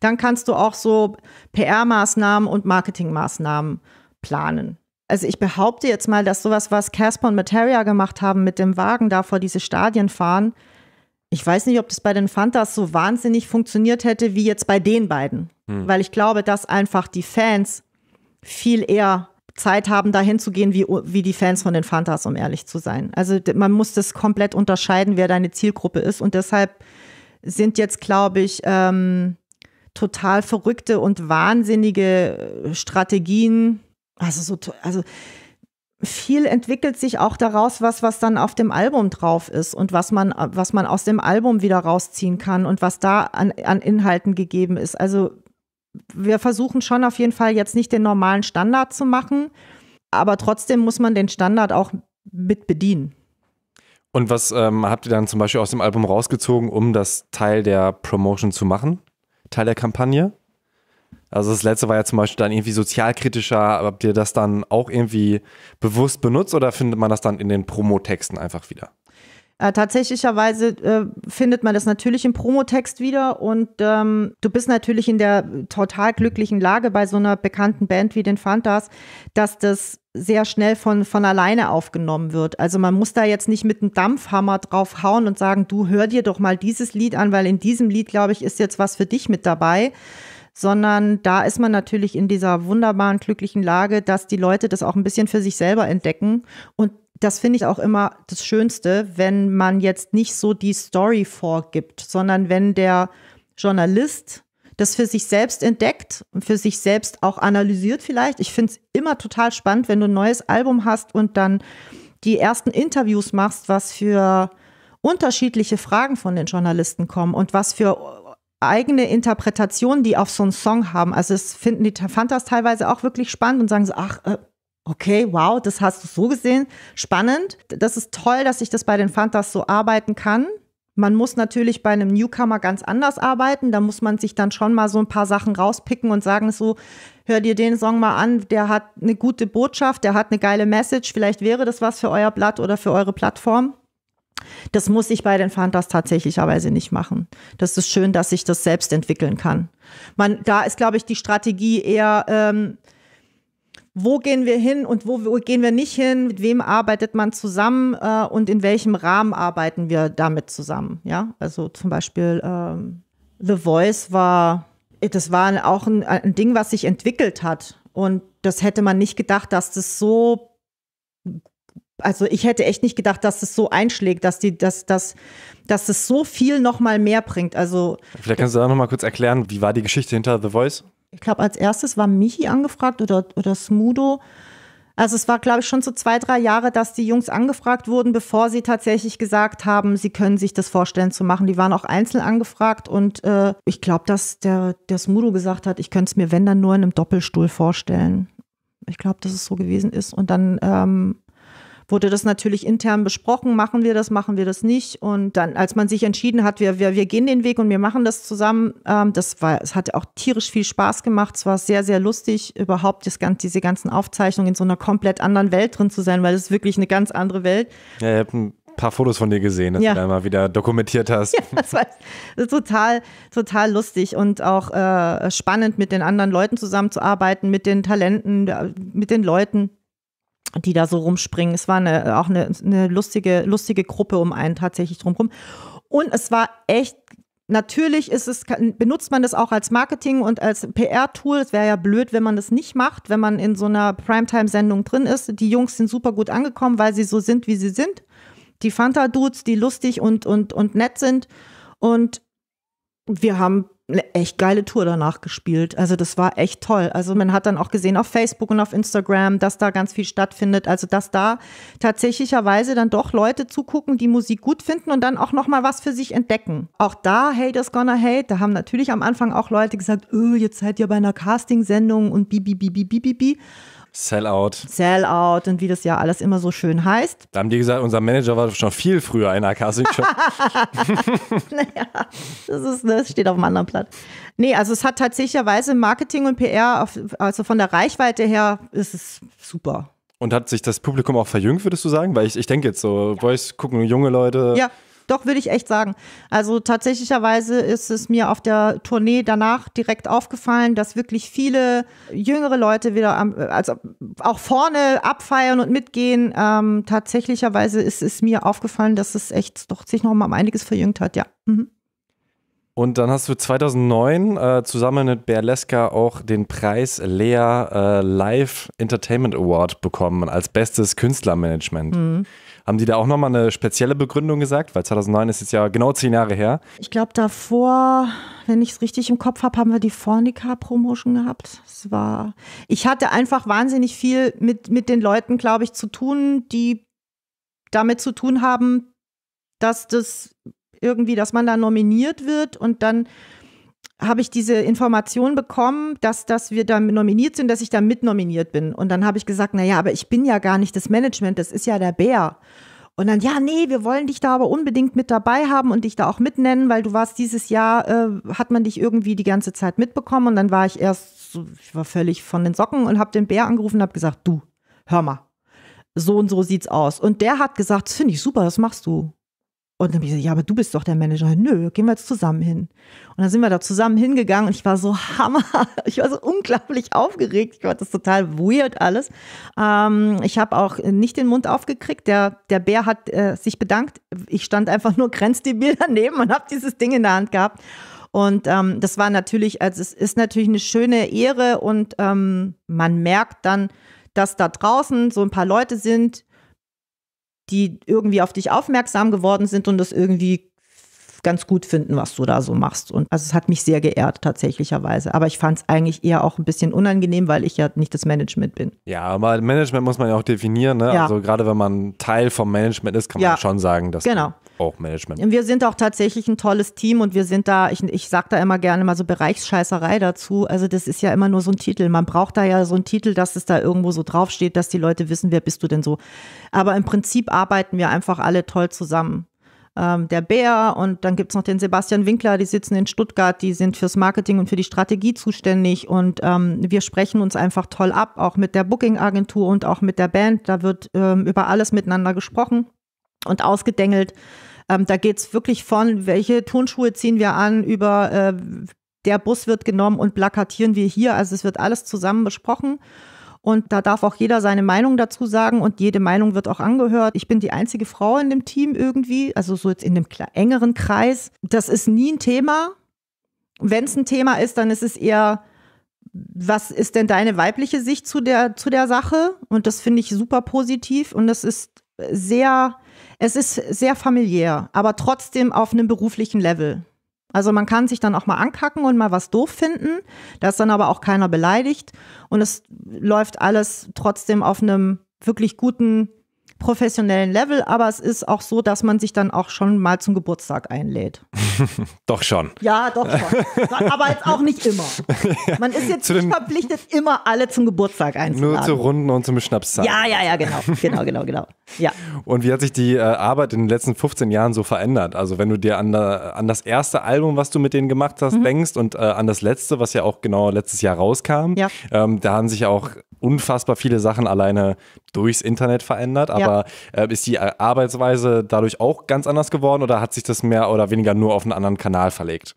dann kannst du auch so PR-Maßnahmen und Marketing-Maßnahmen planen. Also ich behaupte jetzt mal, dass sowas, was Casper und Materia gemacht haben mit dem Wagen da vor diese Stadien fahren, ich weiß nicht, ob das bei den Fantas so wahnsinnig funktioniert hätte wie jetzt bei den beiden. Hm. Weil ich glaube, dass einfach die Fans viel eher Zeit haben, dahin zu gehen, wie, wie die Fans von den Fantas, um ehrlich zu sein. Also man muss das komplett unterscheiden, wer deine Zielgruppe ist. Und deshalb sind jetzt, glaube ich, ähm, total verrückte und wahnsinnige äh, Strategien. Also so, also viel entwickelt sich auch daraus was, was dann auf dem Album drauf ist und was man, was man aus dem Album wieder rausziehen kann und was da an, an Inhalten gegeben ist. Also wir versuchen schon auf jeden Fall jetzt nicht den normalen Standard zu machen, aber trotzdem muss man den Standard auch mit bedienen. Und was ähm, habt ihr dann zum Beispiel aus dem Album rausgezogen, um das Teil der Promotion zu machen? Teil der Kampagne. Also das letzte war ja zum Beispiel dann irgendwie sozialkritischer, habt ihr das dann auch irgendwie bewusst benutzt oder findet man das dann in den Promotexten einfach wieder? Äh, tatsächlicherweise äh, findet man das natürlich im Promotext wieder und ähm, du bist natürlich in der total glücklichen Lage bei so einer bekannten Band wie den Fantas, dass das sehr schnell von, von alleine aufgenommen wird. Also man muss da jetzt nicht mit einem Dampfhammer drauf hauen und sagen, du hör dir doch mal dieses Lied an, weil in diesem Lied, glaube ich, ist jetzt was für dich mit dabei. Sondern da ist man natürlich in dieser wunderbaren, glücklichen Lage, dass die Leute das auch ein bisschen für sich selber entdecken. Und das finde ich auch immer das Schönste, wenn man jetzt nicht so die Story vorgibt, sondern wenn der Journalist das für sich selbst entdeckt und für sich selbst auch analysiert vielleicht. Ich finde es immer total spannend, wenn du ein neues Album hast und dann die ersten Interviews machst, was für unterschiedliche Fragen von den Journalisten kommen und was für eigene Interpretationen die auf so einen Song haben. Also es finden die Fantas teilweise auch wirklich spannend und sagen so, ach, äh, okay, wow, das hast du so gesehen, spannend. Das ist toll, dass ich das bei den Fantas so arbeiten kann. Man muss natürlich bei einem Newcomer ganz anders arbeiten. Da muss man sich dann schon mal so ein paar Sachen rauspicken und sagen so, hör dir den Song mal an, der hat eine gute Botschaft, der hat eine geile Message. Vielleicht wäre das was für euer Blatt oder für eure Plattform. Das muss ich bei den Fantas tatsächlicherweise nicht machen. Das ist schön, dass ich das selbst entwickeln kann. Man, da ist, glaube ich, die Strategie eher, ähm, wo gehen wir hin und wo, wo, gehen wir nicht hin, mit wem arbeitet man zusammen äh, und in welchem Rahmen arbeiten wir damit zusammen. Ja, also zum Beispiel ähm, The Voice war, das war auch ein, ein, Ding, was sich entwickelt hat. Und das hätte man nicht gedacht, dass das so, also ich hätte echt nicht gedacht, dass das so einschlägt, dass die, dass, dass, dass das so viel nochmal mehr bringt. Also. Vielleicht kannst du da nochmal kurz erklären, wie war die Geschichte hinter The Voice? Ich glaube, als erstes war Michi angefragt oder, oder Smudo. Also es war, glaube ich, schon so zwei, drei Jahre, dass die Jungs angefragt wurden, bevor sie tatsächlich gesagt haben, sie können sich das vorstellen zu machen. Die waren auch einzeln angefragt und äh, ich glaube, dass der, der Smudo gesagt hat, ich könnte es mir, wenn dann nur in einem Doppelstuhl vorstellen. Ich glaube, dass es so gewesen ist. Und dann ähm, wurde das natürlich intern besprochen, machen wir das, machen wir das nicht. Und dann, als man sich entschieden hat, wir, wir, wir gehen den Weg und wir machen das zusammen, ähm, das war, es hat auch tierisch viel Spaß gemacht. Es war sehr, sehr lustig, überhaupt das, diese ganzen Aufzeichnungen in so einer komplett anderen Welt drin zu sein, weil es ist wirklich eine ganz andere Welt. Ja, ich habe paar Fotos von dir gesehen, dass ja. du da mal wieder dokumentiert hast. Ja, das war (laughs) total, total lustig und auch äh, spannend, mit den anderen Leuten zusammenzuarbeiten, mit den Talenten, mit den Leuten die da so rumspringen. Es war eine, auch eine, eine lustige, lustige Gruppe um einen tatsächlich drumherum. Und es war echt Natürlich ist es, benutzt man das auch als Marketing und als PR-Tool. Es wäre ja blöd, wenn man das nicht macht, wenn man in so einer Primetime-Sendung drin ist. Die Jungs sind super gut angekommen, weil sie so sind, wie sie sind. Die Fanta-Dudes, die lustig und, und, und nett sind. Und wir haben eine echt geile Tour danach gespielt. Also das war echt toll. Also man hat dann auch gesehen auf Facebook und auf Instagram, dass da ganz viel stattfindet. Also dass da tatsächlicherweise dann doch Leute zugucken, die Musik gut finden und dann auch noch mal was für sich entdecken. Auch da Haters gonna hate. Da haben natürlich am Anfang auch Leute gesagt, öh, jetzt seid ihr bei einer Casting-Sendung und bi bi bi bi bi bi bi. Sellout. Sellout und wie das ja alles immer so schön heißt. Da haben die gesagt, unser Manager war schon viel früher in der casting Show. (laughs) naja, das, ist, das steht auf einem anderen Blatt. Nee, also es hat tatsächlicherweise Marketing und PR, auf, also von der Reichweite her ist es super. Und hat sich das Publikum auch verjüngt, würdest du sagen? Weil ich, ich denke jetzt so, ja. Boys gucken junge Leute. Ja, doch, würde ich echt sagen. Also tatsächlicherweise ist es mir auf der Tournee danach direkt aufgefallen, dass wirklich viele jüngere Leute wieder am, also auch vorne abfeiern und mitgehen. Ähm, tatsächlicherweise ist es mir aufgefallen, dass es echt doch sich noch mal einiges verjüngt hat, ja. Mhm. Und dann hast du 2009 äh, zusammen mit Berleska auch den Preis Lea äh, Live Entertainment Award bekommen als bestes Künstlermanagement. Mhm. Haben die da auch nochmal eine spezielle Begründung gesagt? Weil 2009 ist jetzt ja genau zehn Jahre her. Ich glaube, davor, wenn ich es richtig im Kopf habe, haben wir die Fornica-Promotion gehabt. Es war, ich hatte einfach wahnsinnig viel mit, mit den Leuten, glaube ich, zu tun, die damit zu tun haben, dass das irgendwie, dass man da nominiert wird und dann habe ich diese Information bekommen, dass, dass wir da nominiert sind, dass ich da mitnominiert bin. Und dann habe ich gesagt, naja, aber ich bin ja gar nicht das Management, das ist ja der Bär. Und dann, ja, nee, wir wollen dich da aber unbedingt mit dabei haben und dich da auch mitnennen, weil du warst dieses Jahr, äh, hat man dich irgendwie die ganze Zeit mitbekommen. Und dann war ich erst, so, ich war völlig von den Socken und habe den Bär angerufen und habe gesagt, du, hör mal, so und so sieht's aus. Und der hat gesagt, das finde ich super, das machst du. Und dann habe ich gesagt, ja, aber du bist doch der Manager. Nö, gehen wir jetzt zusammen hin. Und dann sind wir da zusammen hingegangen und ich war so (laughs) hammer. Ich war so unglaublich aufgeregt. Ich fand das total weird alles. Ähm, ich habe auch nicht den Mund aufgekriegt. Der, der Bär hat äh, sich bedankt. Ich stand einfach nur grenzdebil daneben und habe dieses Ding in der Hand gehabt. Und ähm, das war natürlich, also es ist natürlich eine schöne Ehre und ähm, man merkt dann, dass da draußen so ein paar Leute sind, die irgendwie auf dich aufmerksam geworden sind und das irgendwie ganz gut finden, was du da so machst. Und also es hat mich sehr geehrt, tatsächlicherweise. Aber ich fand es eigentlich eher auch ein bisschen unangenehm, weil ich ja nicht das Management bin. Ja, aber Management muss man ja auch definieren. Ne? Ja. Also gerade wenn man Teil vom Management ist, kann man ja. schon sagen, dass genau. auch Management. Und wir sind auch tatsächlich ein tolles Team und wir sind da, ich, ich sage da immer gerne mal so Bereichsscheißerei dazu. Also das ist ja immer nur so ein Titel. Man braucht da ja so einen Titel, dass es da irgendwo so draufsteht, dass die Leute wissen, wer bist du denn so. Aber im Prinzip arbeiten wir einfach alle toll zusammen ähm, der Bär und dann gibt es noch den Sebastian Winkler, die sitzen in Stuttgart, die sind fürs Marketing und für die Strategie zuständig und ähm, wir sprechen uns einfach toll ab, auch mit der Booking-Agentur und auch mit der Band. Da wird ähm, über alles miteinander gesprochen und ausgedengelt. Ähm, da geht es wirklich von, welche Turnschuhe ziehen wir an, über äh, der Bus wird genommen und plakatieren wir hier. Also es wird alles zusammen besprochen. Und da darf auch jeder seine Meinung dazu sagen und jede Meinung wird auch angehört. Ich bin die einzige Frau in dem Team irgendwie, also so jetzt in dem engeren Kreis. Das ist nie ein Thema. Wenn es ein Thema ist, dann ist es eher, was ist denn deine weibliche Sicht zu der, zu der Sache? Und das finde ich super positiv und das ist sehr, es ist sehr familiär, aber trotzdem auf einem beruflichen Level. Also man kann sich dann auch mal ankacken und mal was doof finden. Da ist dann aber auch keiner beleidigt. Und es läuft alles trotzdem auf einem wirklich guten professionellen Level, aber es ist auch so, dass man sich dann auch schon mal zum Geburtstag einlädt. (laughs) doch schon. Ja, doch schon. aber jetzt auch nicht immer. Man ist jetzt nicht verpflichtet, immer alle zum Geburtstag einzuladen. Nur zu Runden und zum Schnapszahlen. Ja, ja, ja, genau. Genau, genau, genau. Ja. Und wie hat sich die äh, Arbeit in den letzten 15 Jahren so verändert? Also wenn du dir an, der, an das erste Album, was du mit denen gemacht hast, mhm. denkst und äh, an das letzte, was ja auch genau letztes Jahr rauskam, ja. ähm, da haben sich auch unfassbar viele Sachen alleine durchs Internet verändert, aber ja. äh, ist die äh, Arbeitsweise dadurch auch ganz anders geworden oder hat sich das mehr oder weniger nur auf einen anderen Kanal verlegt?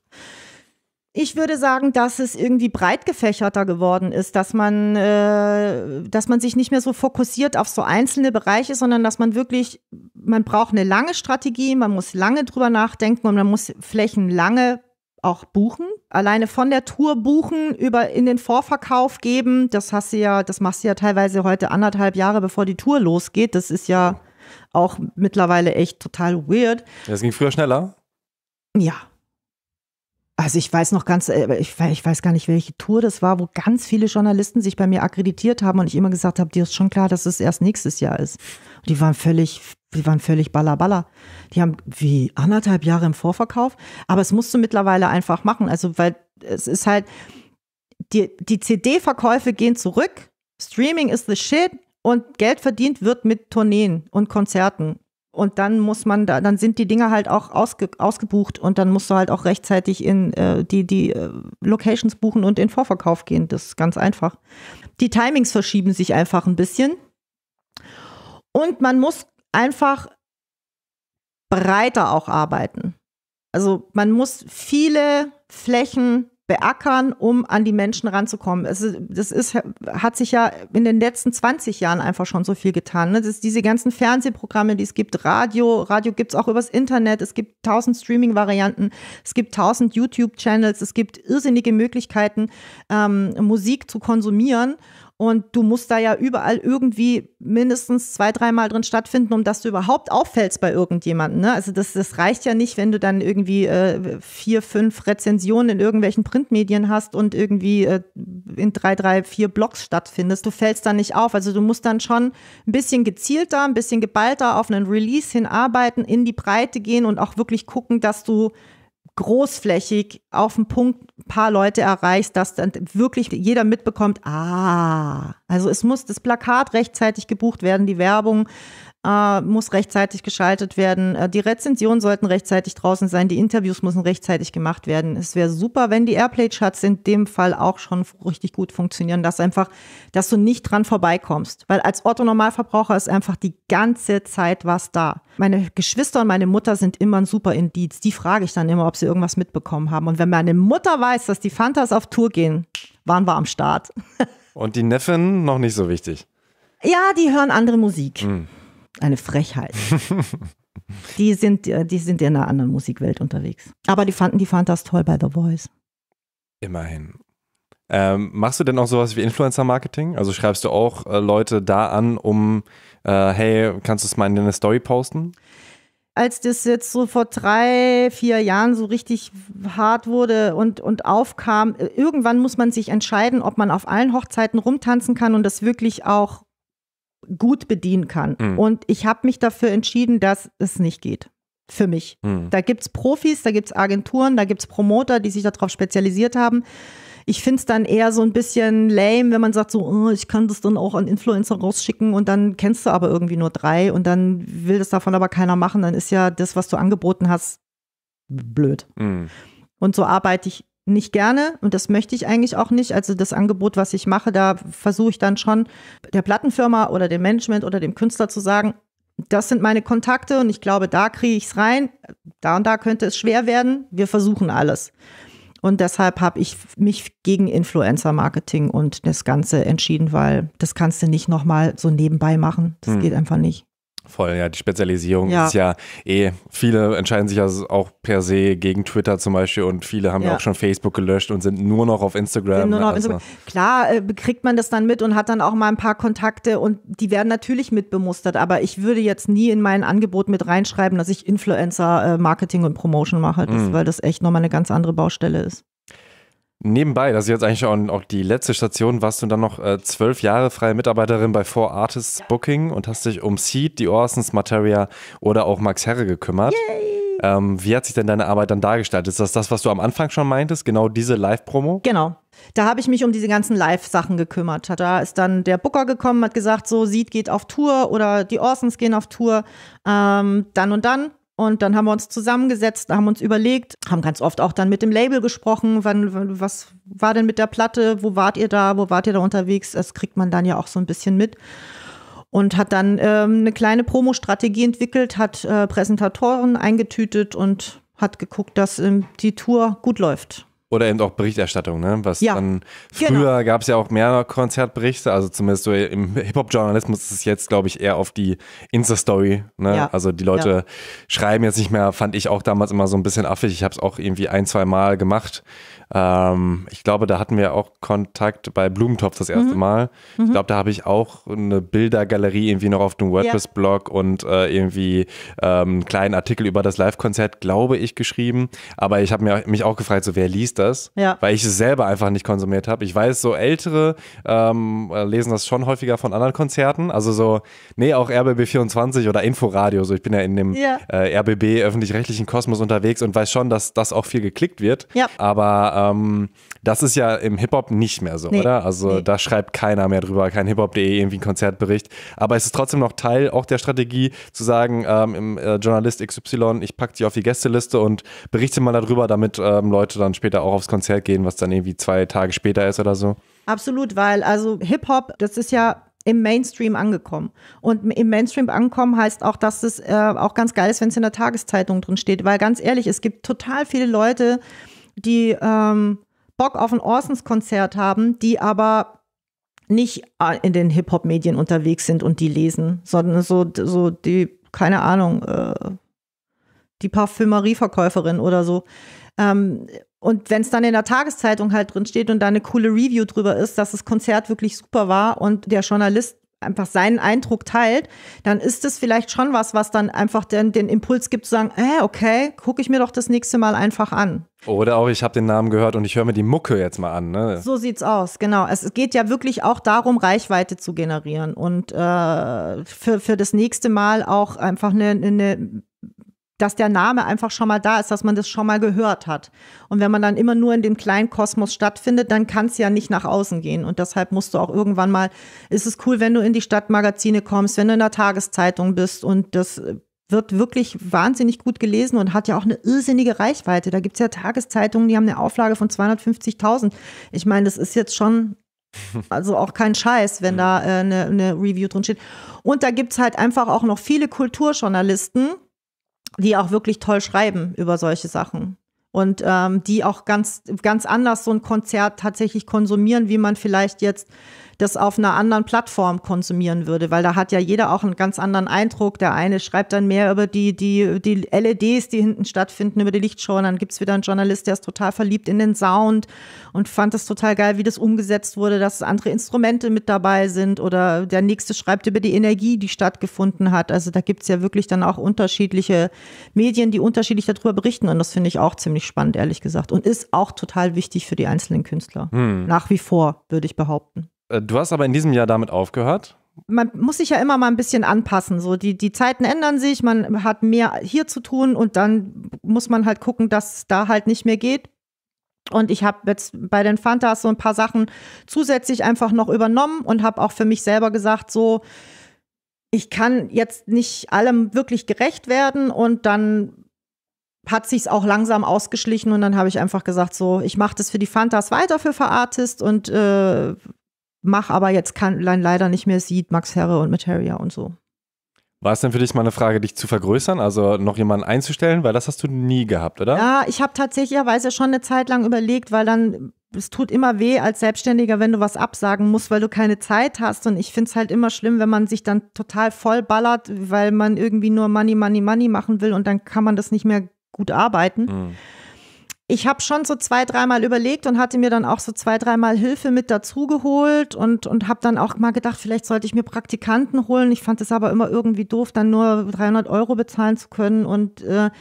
Ich würde sagen, dass es irgendwie breit gefächerter geworden ist, dass man, äh, dass man sich nicht mehr so fokussiert auf so einzelne Bereiche, sondern dass man wirklich, man braucht eine lange Strategie, man muss lange drüber nachdenken und man muss Flächen lange auch buchen. Alleine von der Tour buchen, über in den Vorverkauf geben, das hast du ja, das machst du ja teilweise heute anderthalb Jahre, bevor die Tour losgeht. Das ist ja auch mittlerweile echt total weird. Das ging früher schneller? Ja. Also ich weiß noch ganz, äh, ich, ich weiß gar nicht, welche Tour das war, wo ganz viele Journalisten sich bei mir akkreditiert haben und ich immer gesagt habe, dir ist schon klar, dass es erst nächstes Jahr ist. Und die waren völlig die waren völlig ballerballer. Die haben wie anderthalb Jahre im Vorverkauf. Aber es musst du mittlerweile einfach machen. Also, weil es ist halt, die, die CD-Verkäufe gehen zurück. Streaming ist the shit. Und Geld verdient wird mit Tourneen und Konzerten. Und dann muss man da, dann sind die Dinger halt auch ausge, ausgebucht und dann musst du halt auch rechtzeitig in äh, die, die äh, Locations buchen und in Vorverkauf gehen. Das ist ganz einfach. Die Timings verschieben sich einfach ein bisschen. Und man muss einfach breiter auch arbeiten. Also man muss viele Flächen beackern, um an die Menschen ranzukommen. Es, das ist, hat sich ja in den letzten 20 Jahren einfach schon so viel getan. Ne? Das diese ganzen Fernsehprogramme, die es gibt, Radio, Radio gibt es auch übers Internet, es gibt tausend Streaming-Varianten, es gibt tausend YouTube-Channels, es gibt irrsinnige Möglichkeiten, ähm, Musik zu konsumieren. Und du musst da ja überall irgendwie mindestens zwei, dreimal drin stattfinden, um dass du überhaupt auffällst bei irgendjemandem. Ne? Also das, das reicht ja nicht, wenn du dann irgendwie äh, vier, fünf Rezensionen in irgendwelchen Printmedien hast und irgendwie äh, in drei, drei, vier Blogs stattfindest. Du fällst da nicht auf. Also du musst dann schon ein bisschen gezielter, ein bisschen geballter auf einen Release hinarbeiten, in die Breite gehen und auch wirklich gucken, dass du großflächig auf den Punkt ein paar Leute erreichst, dass dann wirklich jeder mitbekommt, ah, also es muss das Plakat rechtzeitig gebucht werden, die Werbung äh, muss rechtzeitig geschaltet werden. Äh, die Rezensionen sollten rechtzeitig draußen sein. Die Interviews müssen rechtzeitig gemacht werden. Es wäre super, wenn die airplay chats in dem Fall auch schon richtig gut funktionieren, dass einfach, dass du nicht dran vorbeikommst. Weil als Otto-Normalverbraucher ist einfach die ganze Zeit was da. Meine Geschwister und meine Mutter sind immer ein super Indiz. Die frage ich dann immer, ob sie irgendwas mitbekommen haben. Und wenn meine Mutter weiß, dass die Fantas auf Tour gehen, waren wir am Start. und die Neffen noch nicht so wichtig. Ja, die hören andere Musik. Mhm eine Frechheit. (laughs) die, sind, äh, die sind in einer anderen Musikwelt unterwegs. Aber die fanden die Fantas toll bei The Voice. Immerhin. Ähm, machst du denn auch sowas wie Influencer-Marketing? Also schreibst du auch äh, Leute da an, um, äh, hey, kannst du es mal in deine Story posten? Als das jetzt so vor drei, vier Jahren so richtig hart wurde und, und aufkam, äh, irgendwann muss man sich entscheiden, ob man auf allen Hochzeiten rumtanzen kann und das wirklich auch gut bedienen kann. Mhm. Und ich habe mich dafür entschieden, dass es nicht geht. Für mich. Mhm. Da gibt es Profis, da gibt es Agenturen, da gibt es Promoter, die sich darauf spezialisiert haben. Ich finde es dann eher so ein bisschen lame, wenn man sagt, so, oh, ich kann das dann auch an Influencer rausschicken und dann kennst du aber irgendwie nur drei und dann will das davon aber keiner machen. Dann ist ja das, was du angeboten hast, blöd. Mhm. Und so arbeite ich nicht gerne und das möchte ich eigentlich auch nicht. Also das Angebot, was ich mache, da versuche ich dann schon der Plattenfirma oder dem Management oder dem Künstler zu sagen, das sind meine Kontakte und ich glaube, da kriege ich es rein. Da und da könnte es schwer werden. Wir versuchen alles. Und deshalb habe ich mich gegen Influencer-Marketing und das Ganze entschieden, weil das kannst du nicht nochmal so nebenbei machen. Das hm. geht einfach nicht. Voll, ja, die Spezialisierung ja. ist ja eh, viele entscheiden sich ja also auch per se gegen Twitter zum Beispiel und viele haben ja, auch schon Facebook gelöscht und sind nur noch auf Instagram. nur ne, noch also. Instagram. Klar, äh, kriegt man das dann mit und hat dann auch mal ein paar Kontakte und die werden natürlich mitbemustert, aber ich würde jetzt nie in mein Angebot mit reinschreiben, dass ich Influencer-Marketing äh, und Promotion mache, das, mhm. weil das echt nochmal eine ganz andere Baustelle ist. Nebenbei, das ist jetzt eigentlich auch, auch die letzte Station, warst du dann noch äh, zwölf Jahre freie Mitarbeiterin bei Four Artists Booking und hast dich um Seed, die Orsons, Materia oder auch Max Herre gekümmert. Ähm, wie hat sich denn deine Arbeit dann dargestellt? Ist das das, was du am Anfang schon meintest, genau diese Live-Promo? Genau. Da habe ich mich um diese ganzen Live-Sachen gekümmert. Da ist dann der Booker gekommen, hat gesagt, so Seed geht auf Tour oder die Orsons gehen auf Tour, ähm, dann und dann und dann haben wir uns zusammengesetzt, haben uns überlegt, haben ganz oft auch dann mit dem Label gesprochen, wann, was war denn mit der Platte, wo wart ihr da, wo wart ihr da unterwegs? Das kriegt man dann ja auch so ein bisschen mit. Und hat dann ähm, eine kleine Promo-Strategie entwickelt, hat äh, Präsentatoren eingetütet und hat geguckt, dass ähm, die Tour gut läuft. Oder eben auch Berichterstattung, ne? Was ja, dann genau. früher genau. gab es ja auch mehr Konzertberichte, also zumindest so im Hip-Hop-Journalismus ist es jetzt, glaube ich, eher auf die Insta-Story. Ne? Ja, also die Leute ja. schreiben jetzt nicht mehr, fand ich auch damals immer so ein bisschen affig. Ich habe es auch irgendwie ein, zwei Mal gemacht. Ähm, ich glaube, da hatten wir auch Kontakt bei Blumentopf das erste mhm. Mal. Mhm. Ich glaube, da habe ich auch eine Bildergalerie irgendwie noch auf dem WordPress-Blog und äh, irgendwie ähm, einen kleinen Artikel über das Live-Konzert, glaube ich, geschrieben. Aber ich habe mich auch gefragt, so wer liest das, ja. weil ich es selber einfach nicht konsumiert habe. Ich weiß, so Ältere ähm, lesen das schon häufiger von anderen Konzerten. Also so, nee, auch RBB24 oder Inforadio. So, ich bin ja in dem ja. Äh, RBB öffentlich-rechtlichen Kosmos unterwegs und weiß schon, dass das auch viel geklickt wird. Ja. Aber ähm, das ist ja im Hip-Hop nicht mehr so, nee. oder? Also nee. da schreibt keiner mehr drüber, kein hiphop.de irgendwie ein Konzertbericht. Aber es ist trotzdem noch Teil auch der Strategie, zu sagen, ähm, im, äh, Journalist XY, ich packe dich auf die Gästeliste und berichte mal darüber, damit ähm, Leute dann später auch auch aufs Konzert gehen, was dann irgendwie zwei Tage später ist oder so. Absolut, weil also Hip-Hop, das ist ja im Mainstream angekommen. Und im Mainstream angekommen heißt auch, dass es äh, auch ganz geil ist, wenn es in der Tageszeitung drin steht. Weil ganz ehrlich, es gibt total viele Leute, die ähm, Bock auf ein Orsons-Konzert haben, die aber nicht äh, in den Hip-Hop-Medien unterwegs sind und die lesen, sondern so, so die, keine Ahnung, äh, die Parfümerieverkäuferin oder so. Ähm, und wenn es dann in der Tageszeitung halt drin steht und da eine coole Review drüber ist, dass das Konzert wirklich super war und der Journalist einfach seinen Eindruck teilt, dann ist es vielleicht schon was, was dann einfach den, den Impuls gibt zu sagen, äh, okay, gucke ich mir doch das nächste Mal einfach an. Oder auch, ich habe den Namen gehört und ich höre mir die Mucke jetzt mal an. Ne? So sieht's aus, genau. Es geht ja wirklich auch darum, Reichweite zu generieren und äh, für, für das nächste Mal auch einfach eine, eine dass der Name einfach schon mal da ist, dass man das schon mal gehört hat. Und wenn man dann immer nur in dem kleinen Kosmos stattfindet, dann kann es ja nicht nach außen gehen. Und deshalb musst du auch irgendwann mal, ist es cool, wenn du in die Stadtmagazine kommst, wenn du in der Tageszeitung bist und das wird wirklich wahnsinnig gut gelesen und hat ja auch eine irrsinnige Reichweite. Da gibt es ja Tageszeitungen, die haben eine Auflage von 250.000. Ich meine, das ist jetzt schon (laughs) also auch kein Scheiß, wenn da eine äh, ne, ne Review drin steht. Und da gibt es halt einfach auch noch viele Kulturjournalisten, die auch wirklich toll schreiben über solche Sachen und ähm, die auch ganz, ganz anders so ein Konzert tatsächlich konsumieren, wie man vielleicht jetzt das auf einer anderen Plattform konsumieren würde, weil da hat ja jeder auch einen ganz anderen Eindruck. Der eine schreibt dann mehr über die, die, die LEDs, die hinten stattfinden, über die Lichtshow. Und dann es wieder einen Journalist, der ist total verliebt in den Sound und fand das total geil, wie das umgesetzt wurde, dass andere Instrumente mit dabei sind. Oder der nächste schreibt über die Energie, die stattgefunden hat. Also da gibt es ja wirklich dann auch unterschiedliche Medien, die unterschiedlich darüber berichten. Und das finde ich auch ziemlich wahnsinnig spannend, ehrlich gesagt. Und ist auch total wichtig für die einzelnen Künstler. Hm. Nach wie vor, würde ich behaupten. Äh, du hast aber in diesem Jahr damit aufgehört man muss sich ja immer mal ein bisschen anpassen. So die, die Zeiten ändern sich, man hat mehr hier zu tun und dann muss man halt gucken, dass es da halt nicht mehr geht. Und ich habe jetzt bei den Fantas so ein paar Sachen zusätzlich einfach noch übernommen und habe auch für mich selber gesagt, so, ich kann jetzt nicht allem wirklich gerecht werden und dann hat sich's auch langsam ausgeschlichen und dann habe ich einfach gesagt, so, ich mache das für die Fantas weiter für Verartist und äh, mach aber jetzt kann leider nicht mehr sieht Max Herre und Materia und so. War es denn für dich mal eine Frage, dich zu vergrößern, also noch jemanden einzustellen? Weil das hast du nie gehabt, oder? Ja, ich habe tatsächlicherweise schon eine Zeit lang überlegt, weil dann, es tut immer weh als Selbstständiger, wenn du was absagen musst, weil du keine Zeit hast. Und ich finde es halt immer schlimm, wenn man sich dann total vollballert, weil man irgendwie nur Money, Money, Money machen will und dann kann man das nicht mehr gut arbeiten. Mhm. Ich habe schon so zwei, dreimal überlegt und hatte mir dann auch so zwei, dreimal Hilfe mit dazu geholt und, und habe dann auch mal gedacht, vielleicht sollte ich mir Praktikanten holen. Ich fand es aber immer irgendwie doof, dann nur 300 Euro bezahlen zu können. Und äh,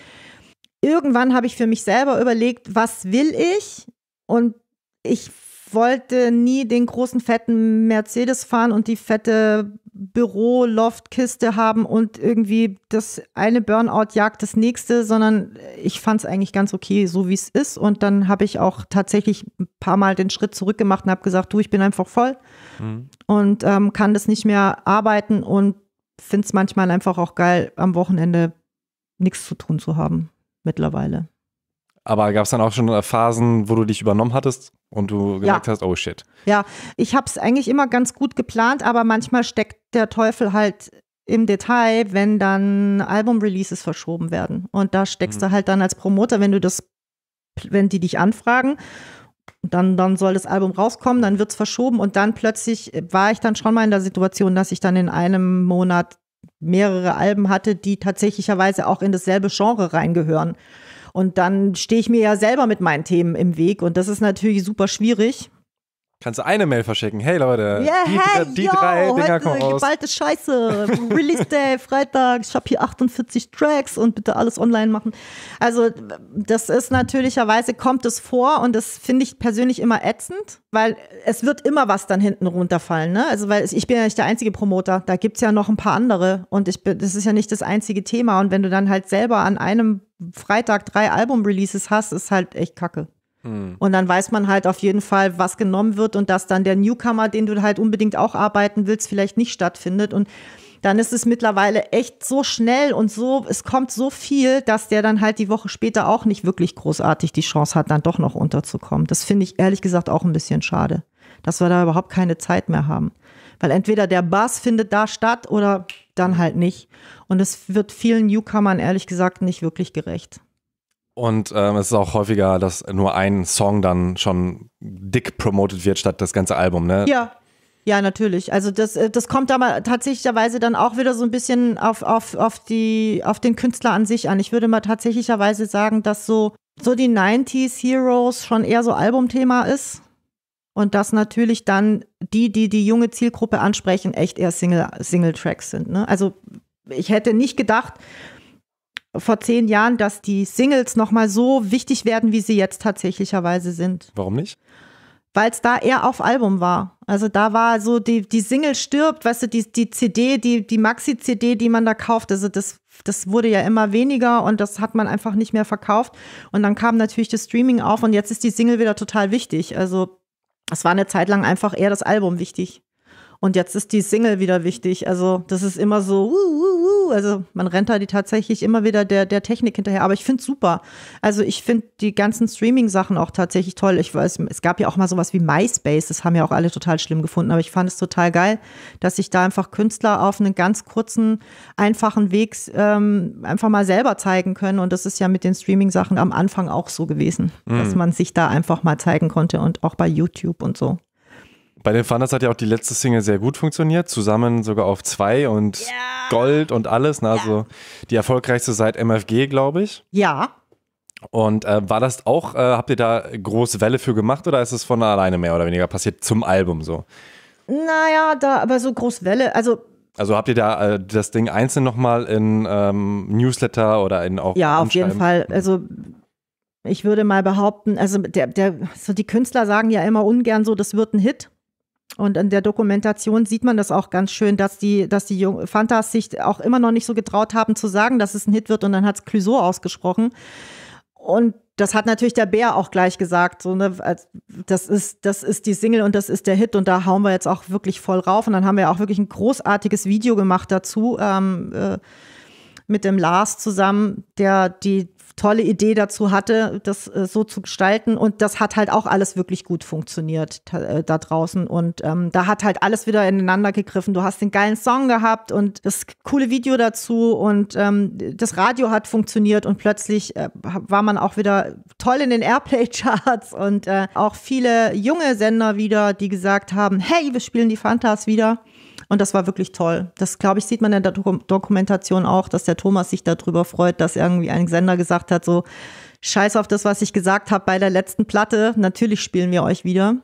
irgendwann habe ich für mich selber überlegt, was will ich? Und ich wollte nie den großen fetten Mercedes fahren und die fette Büro-Loft-Kiste haben und irgendwie das eine Burnout jagt das nächste, sondern ich fand es eigentlich ganz okay, so wie es ist. Und dann habe ich auch tatsächlich ein paar Mal den Schritt zurück gemacht und habe gesagt, du, ich bin einfach voll mhm. und ähm, kann das nicht mehr arbeiten und finde es manchmal einfach auch geil, am Wochenende nichts zu tun zu haben mittlerweile. Aber gab es dann auch schon äh, Phasen, wo du dich übernommen hattest und du gemerkt ja. hast, oh shit. Ja, ich habe es eigentlich immer ganz gut geplant, aber manchmal steckt der Teufel halt im Detail, wenn dann Album-Releases verschoben werden. Und da steckst mhm. du halt dann als Promoter, wenn du das, wenn die dich anfragen dann, dann soll das Album rauskommen, dann wird es verschoben und dann plötzlich äh, war ich dann schon mal in der Situation, dass ich dann in einem Monat mehrere Alben hatte, die tatsächlicherweise auch in dasselbe Genre reingehören. Und dann stehe ich mir ja selber mit meinen Themen im Weg. Und das ist natürlich super schwierig. Kannst du eine Mail verschicken? Hey Leute, yeah, die, hey, die yo, drei Dinger kommen raus. Geballte Scheiße. Release Day, (laughs) Freitag. Ich habe hier 48 Tracks und bitte alles online machen. Also das ist natürlicherweise, kommt es vor und das finde ich persönlich immer ätzend, weil es wird immer was dann hinten runterfallen. Ne? Also weil ich bin ja nicht der einzige Promoter, da gibt es ja noch ein paar andere und ich bin, das ist ja nicht das einzige Thema. Und wenn du dann halt selber an einem Freitag drei Album-Releases hast, ist halt echt kacke. Hm. Und dann weiß man halt auf jeden Fall, was genommen wird und dass dann der Newcomer, den du halt unbedingt auch arbeiten willst, vielleicht nicht stattfindet. Und dann ist es mittlerweile echt so schnell und so, es kommt so viel, dass der dann halt die Woche später auch nicht wirklich großartig die Chance hat, dann doch noch unterzukommen. Das finde ich ehrlich gesagt auch ein bisschen schade, dass wir da überhaupt keine Zeit mehr haben. Weil entweder der Bass findet da statt oder dann halt nicht. Und es wird vielen Newcomern ehrlich gesagt nicht wirklich gerecht. Und ähm, es ist auch häufiger, dass nur ein Song dann schon dick promoted wird, statt das ganze Album, ne? Ja. Ja, natürlich. Also das, äh, das kommt da mal tatsächlicherweise dann auch wieder so ein bisschen auf, auf, auf, die, auf den Künstler an sich an. Ich würde mal tatsächlicherweise sagen, dass so, so die 90s Heroes schon eher so Albumthema ist. Und dass natürlich dann die, die die junge Zielgruppe ansprechen, echt eher Single-Tracks Single sind. Ne? Also ich hätte nicht gedacht, vor zehn Jahren, dass die Singles nochmal so wichtig werden, wie sie jetzt tatsächlicherweise sind. Warum nicht? Weil es da eher auf Album war. Also da war so, die, die Single stirbt, weißt du, die, die CD, die, die Maxi-CD, die man da kauft, also das, das wurde ja immer weniger und das hat man einfach nicht mehr verkauft. Und dann kam natürlich das Streaming auf und jetzt ist die Single wieder total wichtig. Also es war eine Zeit lang einfach eher das Album wichtig. Und jetzt ist die Single wieder wichtig. Also das ist immer so, uh, uh, also man rennt da die tatsächlich immer wieder der, der Technik hinterher. Aber ich finde es super. Also ich finde die ganzen Streaming-Sachen auch tatsächlich toll. Ich weiß, es gab ja auch mal sowas wie MySpace, das haben ja auch alle total schlimm gefunden, aber ich fand es total geil, dass sich da einfach Künstler auf einen ganz kurzen, einfachen Weg ähm, einfach mal selber zeigen können. Und das ist ja mit den Streaming-Sachen am Anfang auch so gewesen, mhm. dass man sich da einfach mal zeigen konnte und auch bei YouTube und so. Bei den Funners hat ja auch die letzte Single sehr gut funktioniert, zusammen sogar auf zwei und yeah. Gold und alles. Ne? Also die erfolgreichste seit MFG, glaube ich. Ja. Und äh, war das auch, äh, habt ihr da große Welle für gemacht oder ist es von alleine mehr oder weniger passiert zum Album so? Naja, da aber so groß Welle, also also habt ihr da äh, das Ding einzeln nochmal in ähm, Newsletter oder in auch. Ja, auf jeden Fall. Also ich würde mal behaupten, also der, der, so die Künstler sagen ja immer ungern so, das wird ein Hit. Und in der Dokumentation sieht man das auch ganz schön, dass die, dass die Jung Fantas sich auch immer noch nicht so getraut haben zu sagen, dass es ein Hit wird und dann hat es Clouseau ausgesprochen. Und das hat natürlich der Bär auch gleich gesagt. So, ne, das, ist, das ist die Single und das ist der Hit und da hauen wir jetzt auch wirklich voll rauf. Und dann haben wir auch wirklich ein großartiges Video gemacht dazu ähm, äh, mit dem Lars zusammen, der die tolle Idee dazu hatte, das äh, so zu gestalten. Und das hat halt auch alles wirklich gut funktioniert äh, da draußen. Und ähm, da hat halt alles wieder ineinander gegriffen. Du hast den geilen Song gehabt und das coole Video dazu und ähm, das Radio hat funktioniert und plötzlich äh, war man auch wieder toll in den Airplay-Charts und äh, auch viele junge Sender wieder, die gesagt haben, hey, wir spielen die Fantas wieder. Und das war wirklich toll. Das, glaube ich, sieht man in der Dokumentation auch, dass der Thomas sich darüber freut, dass irgendwie ein Sender gesagt hat, so, scheiß auf das, was ich gesagt habe bei der letzten Platte. Natürlich spielen wir euch wieder.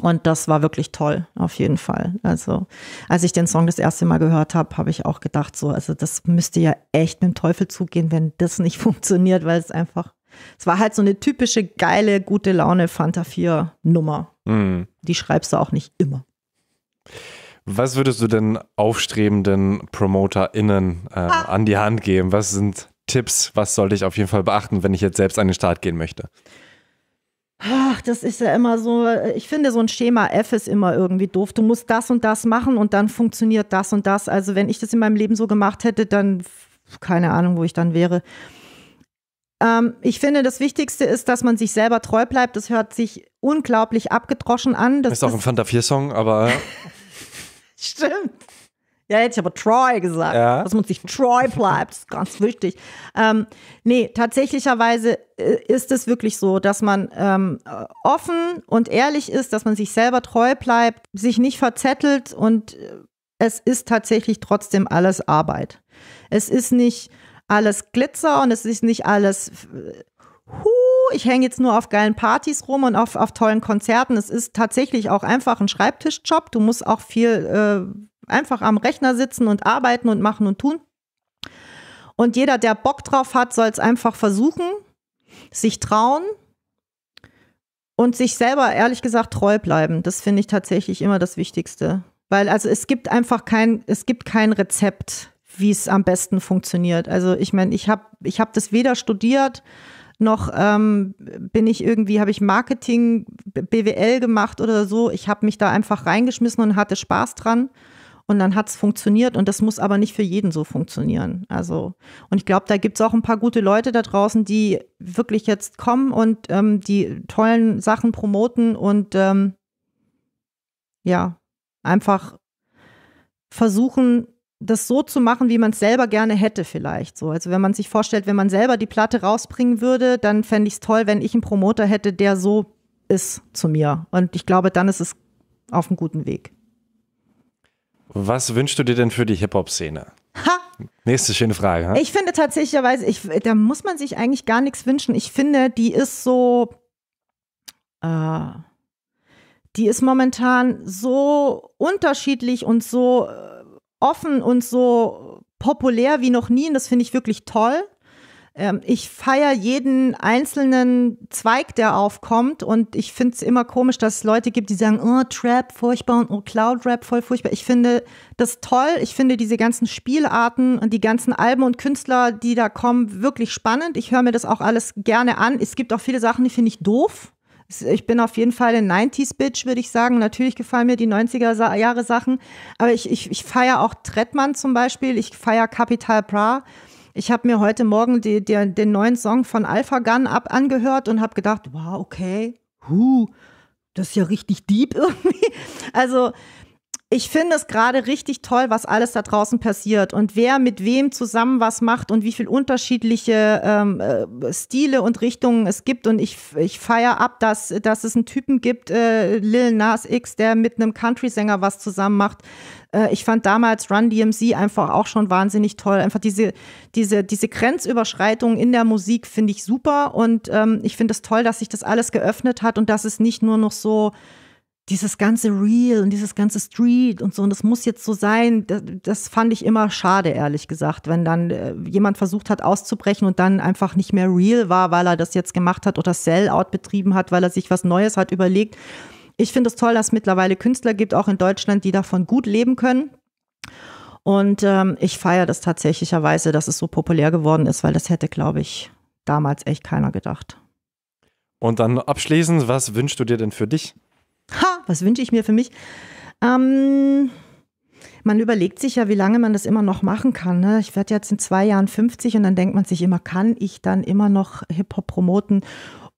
Und das war wirklich toll, auf jeden Fall. Also, als ich den Song das erste Mal gehört habe, habe ich auch gedacht, so, also das müsste ja echt mit dem Teufel zugehen, wenn das nicht (laughs) funktioniert, weil es einfach, es war halt so eine typische geile, gute Laune Fanta 4 Nummer. Mhm. Die schreibst du auch nicht immer. Was würdest du denn aufstrebenden PromoterInnen äh, ah. an die Hand geben? Was sind Tipps? Was sollte ich auf jeden Fall beachten, wenn ich jetzt selbst an den Start gehen möchte? Ach, das ist ja immer so, äh, ich finde so ein Schema F ist immer irgendwie doof. Du musst das und das machen und dann funktioniert das und das. Also wenn ich das in meinem Leben so gemacht hätte, dann keine Ahnung, wo ich dann wäre. Ähm, ich finde, das Wichtigste ist, dass man sich selber treu bleibt. Das hört sich unglaublich abgedroschen an. Das ist auch ein Fanta 4-Song, aber (laughs) (laughs) Stimmt. Ja, hätte ich aber Troy gesagt, ja. dass man sich Troy bleibt. Das ist ganz wichtig. Ähm, nee, tatsächlicherweise äh, ist es wirklich so, dass man ähm, offen und ehrlich ist, dass man sich selber treu bleibt, sich nicht verzettelt und äh, es ist tatsächlich trotzdem alles Arbeit. Es ist nicht alles Glitzer und es ist nicht alles äh, ich hänge jetzt nur auf geilen Partys rum und auf, auf tollen Konzerten. Es ist tatsächlich auch einfach ein Schreibtischjob. Du musst auch viel äh, einfach am Rechner sitzen und arbeiten und machen und tun. Und jeder, der Bock drauf hat, soll es einfach versuchen, sich trauen und sich selber, ehrlich gesagt, treu bleiben. Das finde ich tatsächlich immer das Wichtigste. Weil also es gibt einfach kein, es gibt kein Rezept, wie es am besten funktioniert. Also ich meine, ich habe ich hab das weder studiert, noch ähm, bin ich irgendwie, habe ich Marketing, BWL gemacht oder so. Ich habe mich da einfach reingeschmissen und hatte Spaß dran. Und dann hat es funktioniert und das muss aber nicht für jeden so funktionieren. Also, und ich glaube, da gibt es auch ein paar gute Leute da draußen, die wirklich jetzt kommen und ähm, die tollen Sachen promoten und ähm, ja, einfach versuchen, das so zu machen, wie man es selber gerne hätte vielleicht so. Also wenn man sich vorstellt, wenn man selber die Platte rausbringen würde, dann fände ich es toll, wenn ich einen Promoter hätte, der so ist zu mir. Und ich glaube, dann ist es auf einem guten Weg. Was wünschst du dir denn für die Hip-Hop-Szene? Ha! Nächste schöne Frage. Ha? Ich finde tatsächlicherweise, ich, da muss man sich eigentlich gar nichts wünschen. Ich finde, die ist so, äh, die ist momentan so unterschiedlich und so äh, offen und so populär wie noch nie und das finde ich wirklich toll. Ähm, ich feiere jeden einzelnen Zweig, der aufkommt und ich finde es immer komisch, dass es Leute gibt, die sagen, oh, Trap, furchtbar und oh, Cloud-Rap, voll furchtbar. Ich finde das toll. Ich finde diese ganzen Spielarten und die ganzen Alben und Künstler, die da kommen, wirklich spannend. Ich höre mir das auch alles gerne an. Es gibt auch viele Sachen, die finde ich doof. Äh, ich bin auf jeden Fall ein 90s-Bitch, würde ich sagen. Natürlich gefallen mir die 90er-Jahre-Sachen. Aber ich, ich, ich feiere auch Trettmann zum Beispiel. Ich feiere Capital Bra. Ich habe mir heute Morgen die, die, den neuen Song von Alpha Gun ab angehört und habe gedacht, wow, okay, huh, das ist ja richtig deep (laughs) irgendwie. Also ich finde es gerade richtig toll, was alles da draußen passiert und wer mit wem zusammen was macht und wie viel unterschiedliche ähm, äh, Stile und Richtungen es gibt. Und ich, ich feiere ab, dass, dass es einen Typen gibt, äh, Lil Nas X, der mit einem Country-Sänger was zusammen macht. Äh, ich fand damals Run DMC einfach auch schon wahnsinnig toll. Einfach diese, diese, diese Grenzüberschreitung in der Musik finde ich super und ähm, ich finde es toll, dass sich das alles geöffnet hat und dass es nicht nur noch so dieses ganze Real und dieses ganze Street und so, und das muss jetzt so sein, das, das, fand ich immer schade, ehrlich gesagt, wenn dann äh, jemand versucht hat auszubrechen und dann einfach nicht mehr real war, weil er das jetzt gemacht hat oder Sellout betrieben hat, weil er sich was Neues hat überlegt. Ich finde es toll, dass es mittlerweile Künstler gibt, auch in Deutschland, die davon gut leben können. Und ähm, ich feiere das tatsächlicherweise, dass es so populär geworden ist, weil das hätte, glaube ich, damals echt keiner gedacht. Und dann abschließend, was wünschst du dir denn für dich? Ha, was wünsche ich mir für mich? Ähm, man überlegt sich ja, wie lange man das immer noch machen kann. Ne? Ich werde jetzt in zwei Jahren 50 und dann denkt man sich immer, kann ich dann immer noch Hip-Hop promoten?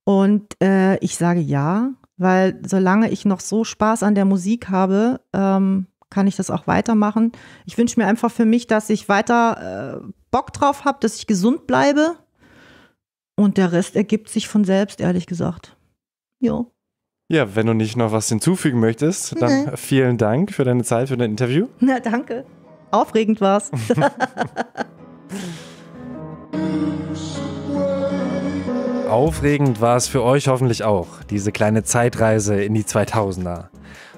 Und äh, ich sage ja, weil solange ich noch so Spaß an der Musik habe, ähm, kann ich das auch weitermachen. Ich wünsche mir einfach für mich, dass ich weiter äh, Bock drauf habe, dass ich gesund bleibe. Und der Rest ergibt sich von selbst, ehrlich gesagt. Jo. Ja, wenn du nicht noch was hinzufügen möchtest, dann nee. vielen Dank für deine Zeit, für dein Interview. Na, danke. Aufregend war's. (laughs) Aufregend war es für euch hoffentlich auch, diese kleine Zeitreise in die 2000er.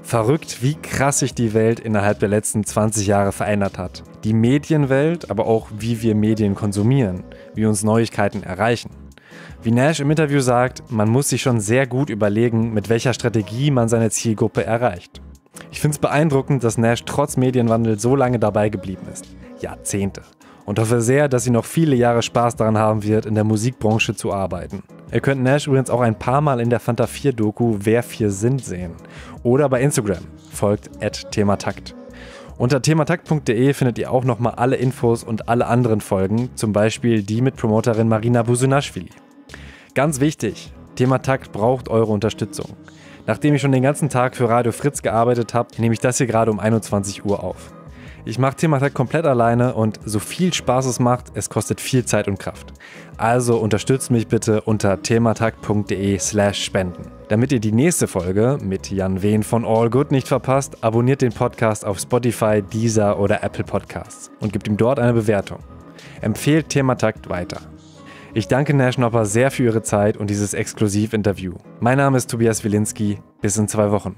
Verrückt, wie krass sich die Welt innerhalb der letzten 20 Jahre verändert hat. Die Medienwelt, aber auch wie wir Medien konsumieren, wie uns Neuigkeiten erreichen. Wie Nash im Interview sagt, man muss sich schon sehr gut überlegen, mit welcher Strategie man seine Zielgruppe erreicht. Ich finde es beeindruckend, dass Nash trotz Medienwandel so lange dabei geblieben ist. Jahrzehnte. Und hoffe sehr, dass sie noch viele Jahre Spaß daran haben wird, in der Musikbranche zu arbeiten. Ihr könnt Nash übrigens auch ein paar Mal in der Fanta 4 Doku Wer 4 sind sehen. Oder bei Instagram. Folgt at thematakt. Unter thematakt.de findet ihr auch nochmal alle Infos und alle anderen Folgen, zum Beispiel die mit Promoterin Marina Busunaschwili. Ganz wichtig, Thema Takt braucht eure Unterstützung. Nachdem ich schon den ganzen Tag für Radio Fritz gearbeitet habe, nehme ich das hier gerade um 21 Uhr auf. Ich mache Thema Takt komplett alleine und so viel Spaß es macht, es kostet viel Zeit und Kraft. Also unterstützt mich bitte unter thematakt.de slash spenden. Damit ihr die nächste Folge mit Jan Wehn von All Good nicht verpasst, abonniert den Podcast auf Spotify, Deezer oder Apple Podcasts und gebt ihm dort eine Bewertung. Empfehlt Thematakt weiter. Ich danke Nash Nopper sehr für ihre Zeit und dieses Exklusivinterview. Mein Name ist Tobias Wilinski. Bis in zwei Wochen.